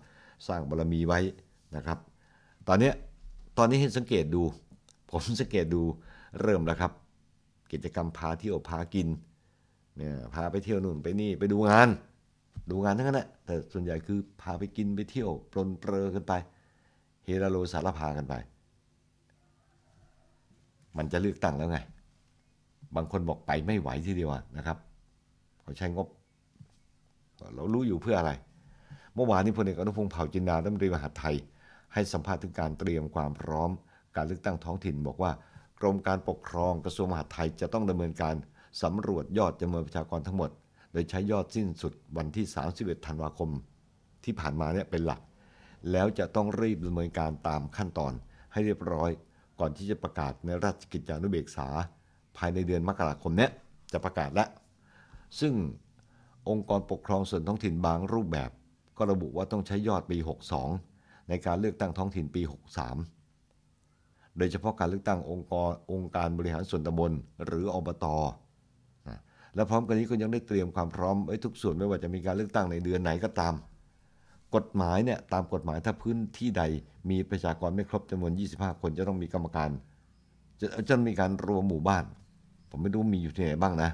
สร้างบารรมีไว้นะครับ ตอนนี้ตอนนี้เห็นสังเกตดู ผมสังเกตดูเริ่มแล้วครับ กิจกรรมพาเที่ยวพากินเนี่ยพาไปเที่ยวนู่นไปนี่ไปดูงานดูงานทั้งนั้นแหละแต่ส่วนใหญ่คือ พาไปกินไปเที่ยว ปลนเปลือกันไป เฮราโลสารพากันไป มันจะเลือกตั้งแล้วไง บางคนบอกไปไม่ไหวทีเดียวนะครับเขาใช้งบ เรารู้อยู่เพื่ออะไร เมื่อวานนี้พลเอกอนุพงศ์เผ่าจินดารัฐมนตรีมหาไทย ให้สัมภาษณ์ถึงการเตรียมความพร้อม การเลือกตั้งท้องถิ่นบอกว่ากรมการปกครองกระทรวงมหาดไทยจะต้องดำเนินการสำรวจยอดจำนวนประชากรทั้งหมดโดยใช้ยอดสิ้นสุดวันที่ 31 ธันวาคมที่ผ่านมาเนี่ยเป็นหลัก แล้วจะต้องรีบดำเนินการตามขั้นตอนให้เรียบร้อย ก่อนที่จะประกาศในราชกิจจานุเบกษา ภายในเดือนมกราคมเนี้ยจะประกาศแล้ว ซึ่งองค์กรปกครองส่วนท้องถิ่นบางรูปแบบ ก็ระบุว่าต้องใช้ยอดปี 62 ในการเลือกตั้งท้องถิ่นปี 63 โดยเฉพาะการเลือกตั้งองค์กรองค์การบริหารส่วนตำบล หรืออบตอและพร้อมกันนี้ก็ยังได้เตรียมความพร้อม ไว้ทุกส่วนไม่ว่าจะมีการเลือกตั้งในเดือนไหนก็ตาม กฎหมายเนี่ยตามกฎหมายถ้าพื้นที่ใดมีประชากรไม่ครบจำนวน 25 คนจะต้องมีกรรมการ จะจะมีการรวมหมู่บ้าน ผมไม่รู้มีอยู่ที่ไหนบ้างนะ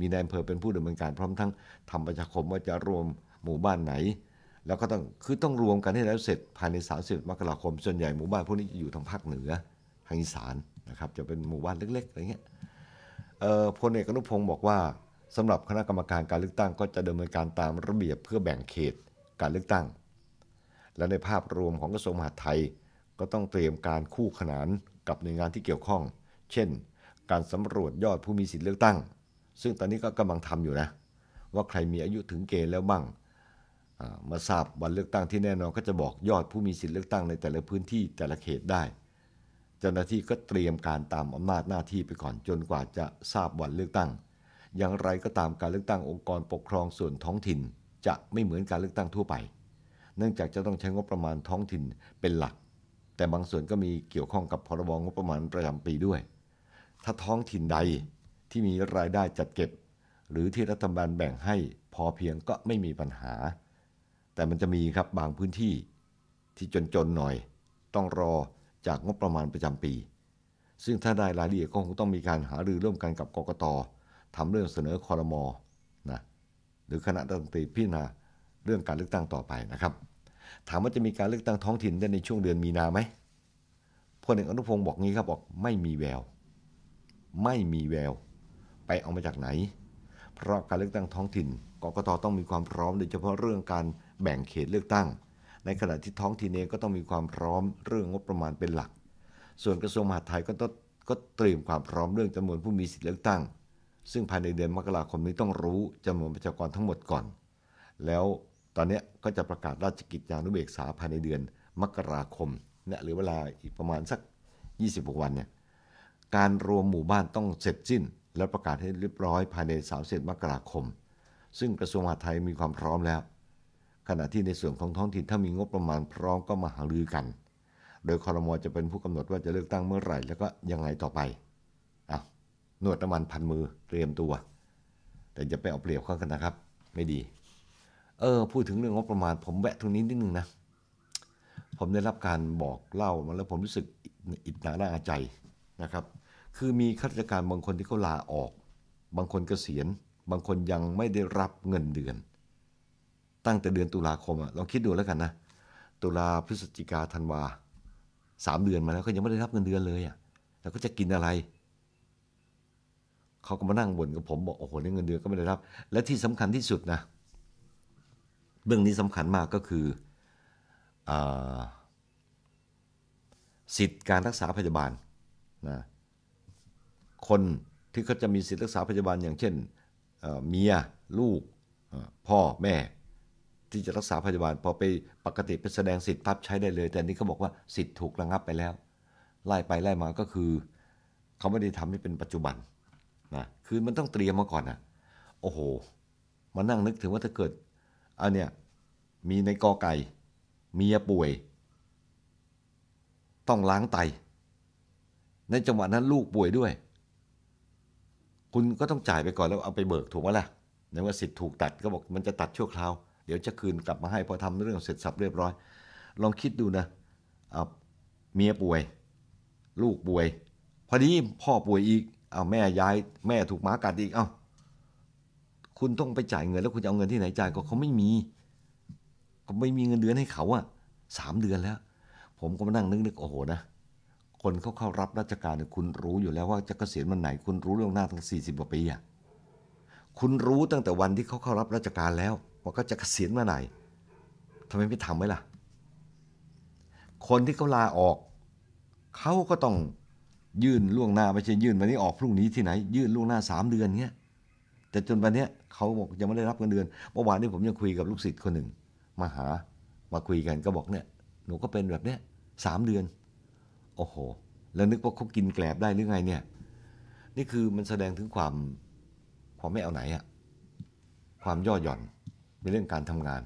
มีนายอำเภอเป็นผู้ดำเนินการพร้อมทั้งทำประชาคมว่าจะรวมหมู่บ้านไหน แล้วก็ต้องคือต้องรวมกันให้แล้วเสร็จภายใน 30 มกราคมส่วนใหญ่หมู่บ้านพวกนี้จะอยู่ทางภาคเหนือ ทางอีสานนะครับจะเป็นหมู่บ้านเล็ก ๆอะไรเงี้ยพลเอกอนุพงศ์บอกว่า สำหรับคณะกรรมการการเลือกตั้ง ก็จะดำเนินการตามระเบียบเพื่อแบ่งเขตการเลือกตั้ง และในภาพรวมของกระทรวงมหาดไทย ก็ต้องเตรียมการคู่ขนานกับหน่วยงานที่เกี่ยวข้อง เช่น การสำรวจยอดผู้มีสิทธิเลือกตั้ง ซึ่งตอนนี้ก็กำลังทำอยู่นะว่าใครมีอายุถึงเกณฑ์แล้วบ้างมาทราบวันเลือกตั้งที่แน่นอนก็จะบอกยอดผู้มีสิทธิเลือกตั้งในแต่ละพื้นที่แต่ละเขตได้เจ้าหน้าที่ก็เตรียมการตามอำนาจหน้าที่ไปก่อนจนกว่าจะทราบวันเลือกตั้ง อย่างไรก็ตามการเลือกตั้งองค์กรปกครองส่วนท้องถิ่นจะไม่เหมือนการเลือกตั้งทั่วไป เนื่องจากจะต้องใช้งบประมาณท้องถิ่นเป็นหลัก แต่บางส่วนก็มีเกี่ยวข้องกับพรบงบประมาณประจำปีด้วย ถ้าท้องถิ่นใดที่มีรายได้จัดเก็บ หรือที่รัฐบาลแบ่งให้พอเพียงก็ไม่มีปัญหา แต่มันจะมีครับบางพื้นที่ที่จนๆหน่อย ต้องรอจากงบประมาณประจำปี ซึ่งถ้าได้รายละเอียดก็คงต้องมีการหารือร่วมกันกับกกตทำเรื่องเสนอคอรมอนะหรือคณะรัฐมนตรีพิจารณาเรื่องการเลือกตั้งต่อไปนะครับ ถามว่าจะมีการเลือกตั้งท้องถิ่นได้ในช่วงเดือนมีนาไหมพลเอกอนุพงศ์บอกงี้ครับบอกไม่มีแวว ไม่มีแวว ไปเอามาจากไหน เพราะการเลือกตั้งท้องถิ่นกกตต้องมีความพร้อมโดยเฉพาะเรื่องการแบ่งเขตเลือกตั้งในขณะที่ท้องถิ่นเองก็ต้องมีความพร้อมเรื่องงบประมาณเป็นหลัก ส่วนกระทรวงมหาดไทยก็ต้องก็เตรียมความพร้อมเรื่องจำนวนผู้มีสิทธิเลือกตั้ง ซึ่งภายในเดือนมกราคมนี้ต้องรู้จำนวนประชากรทั้งหมดก่อน แล้วตอนนี้ก็จะประกาศราชกิจจานุเบกษาภายในเดือนมกราคมเนี่ยหรือเวลาอีกประมาณสัก26วันเนี่ย การรวมหมู่บ้านต้องเสร็จสิ้น และประกาศให้เรียบร้อยภายใน30มกราคม ซึ่งกระทรวงมหาดไทยมีความพร้อมแล้วขณะที่ในส่วนของท้องถิ่นถ้ามีงบประมาณพร้อมก็มาหารือกัน โดยคอรมอจะเป็นผู้กำหนดว่าจะเลือกตั้งเมื่อไหร่แล้วก็ยังไงต่อไปอาะนวดน้ำมันพันมือเตรียมตัว แต่จะไปเอาเปรียบเขากันนะครับ ไม่ดี เออพูดถึงเรื่องงบประมาณ ผมแวะตรงนี้นิดนึงนะ ผมได้รับการบอกเล่ามาแล้วผมรู้สึกอิจฉาละอาใจนะครับ คือมีข้าราชการบางคนที่เขาลาออก บางคนเกษียณ บางคนยังไม่ได้รับเงินเดือนตั้งแต่เดือนตุลาคมอะลองคิดดูแล้วกันนะ ตุลาพฤศจิกาธันวาสามเดือนมาแล้วก็ยังไม่ได้รับเงินเดือนเลยอะแล้วก็จะกินอะไร เขาก็มานั่งบ่นกับผมบอกโอ้โหนี่เงินเดือนก็ไม่ได้รับ และที่สำคัญที่สุดนะ เรื่องนี้สำคัญมากก็คืออสิทธิ์การรักษาพยาบาลนะ คนที่เขาจะมีสิทธิรักษาพยาบาล อย่างเช่นเมียลูกพ่อแม่ที่จะรักษาพยาบาลพอไปปกติไปแสดงสิทธิ์ปั๊บใช้ได้เลย แต่นี้เขาบอกว่าสิทธิ์ถูกระงับไปแล้วไล่ไปไล่มาก็คือ เขาไม่ได้ทำให้เป็นปัจจุบันนะคือมันต้องเตรียมมาก่อนนะโอ้โหมานั่งนึกถึงว่าถ้าเกิดอันเนี้ยมีในกอไก่ เมียป่วย ต้องล้างไต ในจังหวะนั้นลูกป่วยด้วย คุณก็ต้องจ่ายไปก่อนแล้วเอาไปเบิกถูกไหมล่ะในว่าสิทธิ์ถูกตัดก็บอกมันจะตัดชั่วคราวเดี๋ยวจะคืนกลับมาให้พอทำเรื่องเสร็จสับเรียบร้อย ลองคิดดูนะเมียป่วย ลูกป่วย พอดีพ่อป่วยอีกเอาแม่ย้าย แม่ถูกหมากัดอีกเอาคุณต้องไปจ่ายเงินแล้วคุณจะเอาเงินที่ไหนจ่ายก็เขาไม่มี ก็ไม่มีเงินเดือนให้เขาอะสามเดือนแล้ว ผมก็มานั่งนึกนึกโอ้โหนะคนเขาเข้ารับราชการคุณรู้อยู่แล้วว่าจะเกษียณวันไหนคุณรู้เรื่องหน้าทั้งิบกว่าปีอะคุณรู้ตั้งแต่วันที่เขาเข้ารับราชการแล้วว่าเขาจะเกษียณเมื่อไหร่ทำไมไม่ทำไว้ล่ะ คนที่เขาลาออก เขาก็ต้องยื่นล่วงหน้าไม่ใช่ยื่นวันนี้ออกพรุ่งนี้ที่ไหน ยื่นล่วงหน้าสามเดือนเงี้ยแต่จนวันนี้เขาบอกยังไม่ได้รับเงินเดือน เมื่อวานนี้ผมยังคุยกับลูกศิษย์คนหนึ่ง มาหา มาคุยกันก็บอกเนี่ย หนูก็เป็นแบบเนี้ยสามเดือน โอ้โห แล้วนึกว่าเขากินแกลบได้หรือไงเนี่ย นี่คือมันแสดงถึงความความไม่เอาไหนอะความย่อหย่อนเรื่องการทำงาน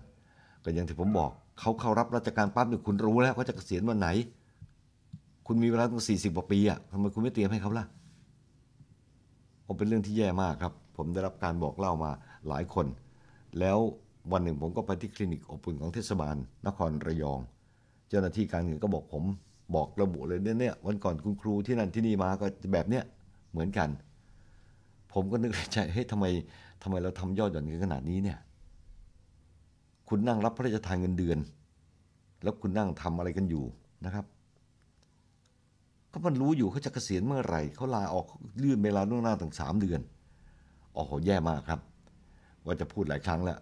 ก็อย่างที่ผมบอกเขาเข้ารับราชการปั๊บเนี่ยคุณรู้แล้วเขาจะเกษียณวันไหน คุณมีเวลาตั้งสี่สิบกว่าปีอะทำไมคุณไม่เตรียมให้เขาล่ะผมเป็นเรื่องที่แย่มากครับ ผมได้รับการบอกเล่ามาหลายคน แล้ววันหนึ่งผมก็ไปที่คลินิกอบอุ่นของเทศบาลนครระยอง เจ้าหน้าที่การเงินก็บอก ผมบอกระบุเลยเนี่ยวันก่อนคุณครูที่นั่นที่นี่มาก็แบบเนี้ยเหมือนกัน ผมก็นึกในใจเฮ้ยทำไมทำไมเราทำยอดหย่อนกันขนาดนี้เนี่ยคุณนั่งรับพระราชทานเงินเดือน แล้วคุณนั่งทำอะไรกันอยู่นะครับก็มันรู้อยู่เขาจะเกษียณเมื่อไหร่เขาลาออกเลื่อนเวลาล่วงหน้าถึงสามเดือน โอ้โหแย่มากครับ ว่าจะพูดหลายครั้งแล้ว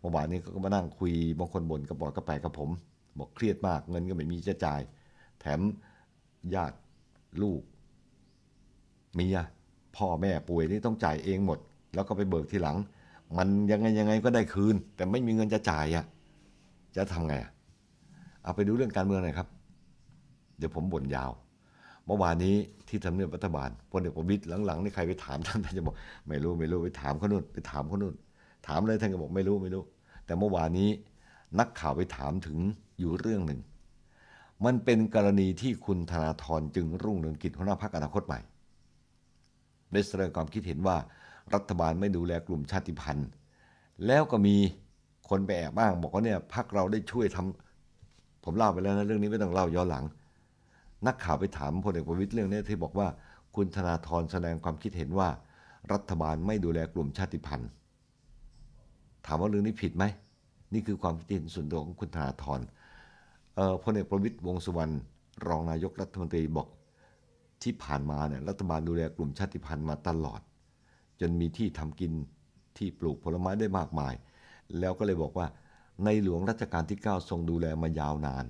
เมื่อวานนี้ก็มานั่งคุยบางคนบ่นกระบอกกระแปกับผมบอกเครียดมาก เงินก็ไม่มีจะจ่าย แถมญาติลูกเมียพ่อแม่ป่วยนี่ต้องจ่ายเองหมด แล้วก็ไปเบิกทีหลังมันยังไงยังไงก็ได้คืน แต่ไม่มีเงินจะจ่ายอะจะทำไงอะเอาไปดูเรื่องการเมืองหน่อยครับ เดี๋ยวผมบ่นยาวเมื่อวานนี้ที่ทำเนียบรัฐบาลพลเอกประวิตยหลังๆนี่ใครไปถามท่านท่านจะบอกไม่รู้ ไม่รู้ไปถามเขานู่นไปถามเขานู่น ถามเลยท่านก็บอกไม่รู้ไม่รู้ แต่เมื่อวานนี้ นักข่าวไปถามถึงอยู่เรื่องหนึ่งมันเป็นกรณีที่คุณธนาธรจึงรุ่งเรืองกิจหัวหน้าพักอนาคตใหม่ได้แสดงความคิดเห็นว่ารัฐบาลไม่ดูแลกลุ่มชาติพันธุ์ แล้วก็มีคนไปแอบบ้างบอกว่าเนี่ยพักเราได้ช่วยทำผมเล่าไปแล้วนะเรื่องนี้ไม่ต้องเล่าย้อนหลัง นักข่าวไปถามพลเอกประวิตยเรื่องนี้ที่บอกว่าคุณธนาธรแสดงความคิดเห็นว่า รัฐบาลไม่ดูแลกลุ่มชาติพันธุ์ ถามว่าเรื่องนี้ผิดไหม นี่คือความคิดเห็นส่วนตัวของคุณธนาธรพลเอกประวิตยวงสุวรรณรองนายกรัฐมนตรีบอกที่ผ่านมาเนี่ย รัฐบาลดูแลกลุ่มชาติพันธุ์มาตลอดจนมีที่ทำกินที่ปลูกผลไม้ได้มากมาย แล้วก็เลยบอกว่าในหลวงรัชกาลที่ 9 ทรงดูแลมายาวนาน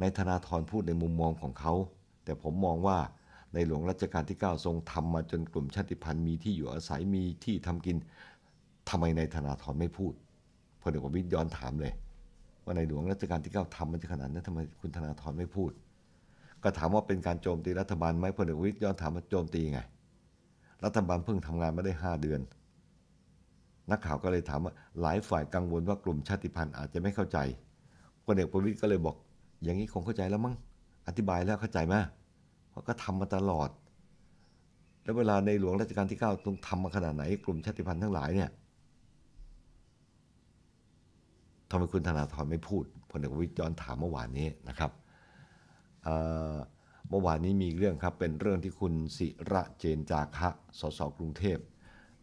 ในธนาธรพูดในมุมมองของเขา แต่ผมมองว่าในหลวงรัชกาลที่ 9 ทรงทำมาจนกลุ่มชาติพันธุ์มีที่อยู่อาศัยมีที่ทำกินทำไมในธนาธรไม่พูดพลเอกประวิตยย้อนถามเลย ว่าในหลวงรัชกาลที่ 9ทำมันจะขนาดนั้นทำไมคุณธนาธรไม่พูด ก็ถามว่าเป็นการโจมตีรัฐบาลไหมพลเอกประวิตยย้อนถามว่าโจมตีไงรัฐบาลเพิ่งทำงานมาได้ 5 เดือน นักข่าวก็เลยถามว่าหลายฝ่ายกังวลว่ากลุ่มชาติพันธุ์ อาจจะไม่เข้าใจพลเอกประวิตยก็เลยบอก อย่างนี้คงเข้าใจแล้วมั้งอธิบายแล้วเข้าใจไหมเพราะก็ทำมาตลอด แล้วเวลาในหลวงรัชกาลที่9้รงทำมาขนาดไหนกลุ่มชาติพันธุ์ทั้งหลายเนี่ยทำไมคุณธนาธรไม่พูดพลเอกประวิตยย้อนถามเมื่อวานนี้นะครับเมื่อวานนี้มีเรื่องครับ เป็นเรื่องที่คุณศิระเจนจาคะสสกรุงเทพ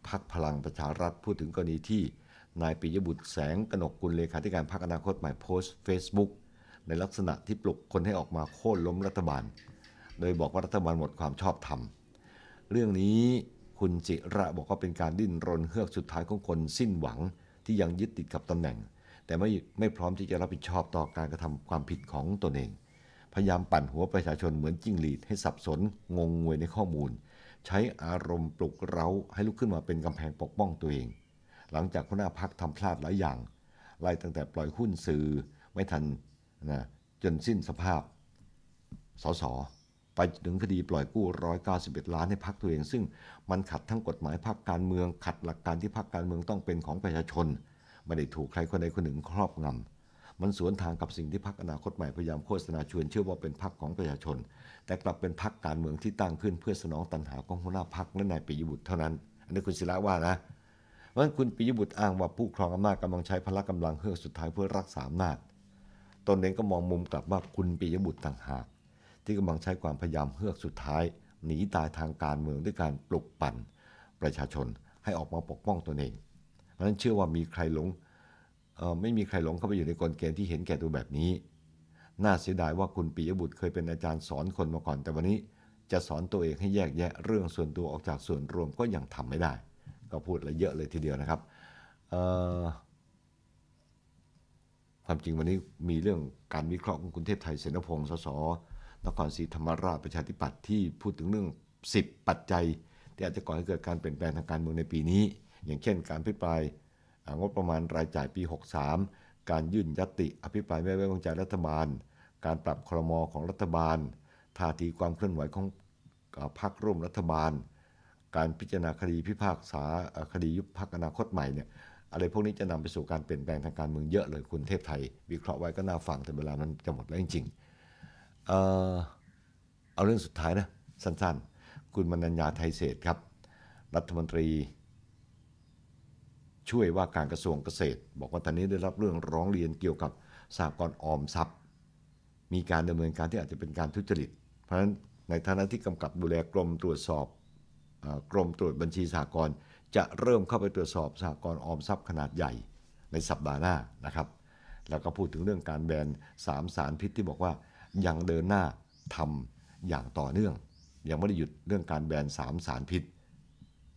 พักพลังประชารัฐพูดถึงกรณีที่นายปิยบุตรแสงกนกกุลเลขาธิการพรรคอนาคตใหม่โพสต์ Facebook ในลักษณะที่ปลุกคนให้ออกมาโค่นล้มรัฐบาล โดยบอกว่ารัฐบาลหมดความชอบธรรมเรื่องนี้คุณจิระบอกว่าเป็นการดิ้นรนเฮือกสุดท้ายของคนสิ้นหวังที่ยังยึดติดกับตำแหน่ง แต่ไม่ไม่พร้อมที่จะรับผิดชอบต่อการกระทำความผิดของตนเองพยายามปั่นหัวประชาชนเหมือนจิ้งหรีดให้สับสนงงงวยในข้อมูล ใช้อารมณ์ปลุกเร้าให้ลุกขึ้นมาเป็นกำแพงปกป้องตัวเอง หลังจากหัวหน้าพักทำพลาดหลายอย่างไล่ตั้งแต่ปล่อยหุ้นสื่อไม่ทันนะจนสิ้นสภาพสสไปถึงคดีปล่อยกู้ 191 ล้านให้พักตัวเอง ซึ่งมันขัดทั้งกฎหมายพักการเมือง ขัดหลักการที่พักการเมืองต้องเป็นของประชาชนไม่ได้ถูกใครคนใดคนหนึ่งครอบงำมันสวนทางกับสิ่งที่พักอนาคตใหม่ พยายามโฆษณาชวนเชื่อว่าเป็นพักของประชาชน แต่กลับเป็นพักการเมืองที่ตั้งขึ้นเพื่อสนองตันหาของหัวหน้าพักและนายปิยบุตรเท่านั้น อันนี้คุณศิระว่านะเพราะคุณปิยบุตรอ้างว่าผู้ครองอำนาจกำลังใช้พละกำลังเพื่อสุดท้ายเพื่อรักษาอำนาจตนเองก็มองมุมกลับว่าคุณปิยบุตรต่างหากที่กำลังใช้ความพยายามเฮือกสุดท้าย หนีตายทางการเมืองด้วยการปลุกปั่น ประชาชนให้ออกมาปกป้องตนเอง เพราะนั้นเชื่อว่ามีใครหลงไม่มีใครหลงเข้าไปอยู่ในกลเกณฑ์ที่เห็นแก่ตัวแบบนี้ น่าเสียดายว่าคุณปิยบุตรเคยเป็นอาจารย์สอนคนมาก่อน แต่วันนี้จะสอนตัวเองให้แยกแยะเรื่องส่วนตัวออกจากส่วนรวมก็ยังทำไม่ได้ ก็พูดละเยอะเลยทีเดียวนะครับความจริงวันนี้มีเรื่องการวิเคราะห์ของคุณเทพไทยเสนพงศ์สส นครศรีธรรมราชประชาธิปัตย์ที่พูดถึงเรื่อง10 ปัจจัยที่อาจจะก่อให้เกิดการเปลี่ยนแปลงทางการเมืองในปีนี้ อย่างเช่นการพิปรายงบประมาณรายจ่ายปี 63 การยื่นยติอภิปรายไม่ไว้วางใจรัฐบาล การปรับครมอของรัฐบาลท่าทีความเคลื่อนไหวของพรรคร่วมรัฐบาล การพิจารณาคดีพิพากษาคดียุบพรรคอนาคตใหม่เนี่ย อะไรพวกนี้จะนำไปสู่การเปลี่ยนแปลงทางการเมืองเยอะเลยคุณเทพไทย วิเคราะห์ไว้ก็น่าฟังแต่เวลานั้นจะหมดแล้วจริงๆ เออเอาเรื่องสุดท้ายนะสั้นๆ คุณมนัญญาไทยเศษครับ รัฐมนตรีช่วยว่าการกระทรวงเกษตร บอกว่าตอนนี้ได้รับเรื่องร้องเรียนเกี่ยวกับสากลออม ทรัพย์ มีการดำเนินการที่อาจจะเป็นการทุจริตเพราะฉะนั้นในฐานะที่กำกับดูแลกรมตรวจสอบกรมตรวจบัญชีสากลจะเริ่มเข้าไปตรวจสอบสากลออมทรัพย์ขนาดใหญ่ในสัปดาห์หน้านะครับ แล้วก็พูดถึงเรื่องการแบนสามสารพิษที่บอกว่ายังเดินหน้าทำอย่างต่อเนื่อง ยังไม่ได้หยุดเรื่องการแบนสามสารพิษ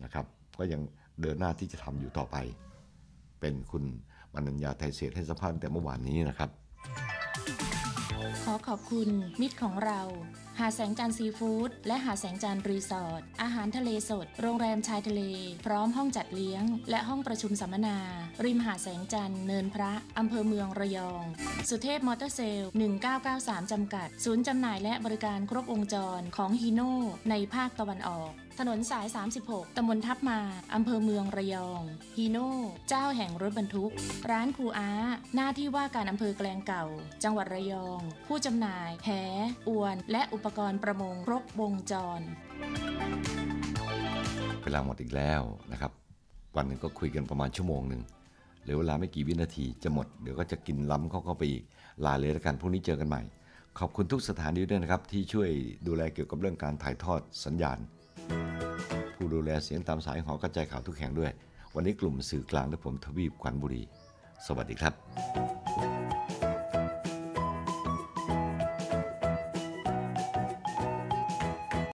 นะครับก็ยังเดินหน้าที่จะทำอยู่ต่อไป เป็นคุณมนัญญาไทยเศษให้สัมภาษณ์แต่เมื่อวานนี้นะครับ ขอขอบคุณ มิตรของเรา หาแสงจันทร์ซีฟู้ดและหาแสงจันทร์รีสอร์ทอาหารทะเลสด โรงแรมชายทะเล พร้อมห้องจัดเลี้ยง และห้องประชุมสัมมนา ริมหาแสงจันทร์เนินพระอำเภอเมืองระยอง สุเทพมอเตอร์เซลล์1993จำกัด ศูนย์จำหน่ายและบริการครบวงจรของฮีโน่ในภาคตะวันออกถนนสาย 36ตำบลทับมาอำเภอเมืองระยอง ฮีโน่ เจ้าแห่งรถบรรทุก ร้านครูอาหน้าที่ว่าการอำเภอแกลงเก่า จังหวัดระยอง ผู้จำหน่าย แหอวน และอุปกรณ์ประมง ครบวงจร เวลาหมดอีกแล้วนะครับ วันหนึ่งก็คุยกันประมาณชั่วโมงหนึ่ง เหลือเวลาไม่กี่วินาทีจะหมด เดี๋ยวก็จะกินล้ำเข้าไปอีก ลาเลยละกันพรุ่งนี้เจอกันใหม่ ขอบคุณทุกสถานีด้วยนะครับที่ช่วยดูแลเกี่ยวกับเรื่องการถ่ายทอดสัญญาณผู้ดูแลเสียงตามสายหอกระจายข่าวทุกแห่งด้วย วันนี้กลุ่มสื่อกลางและผมทวีปขวัญบุรี สวัสดีครับ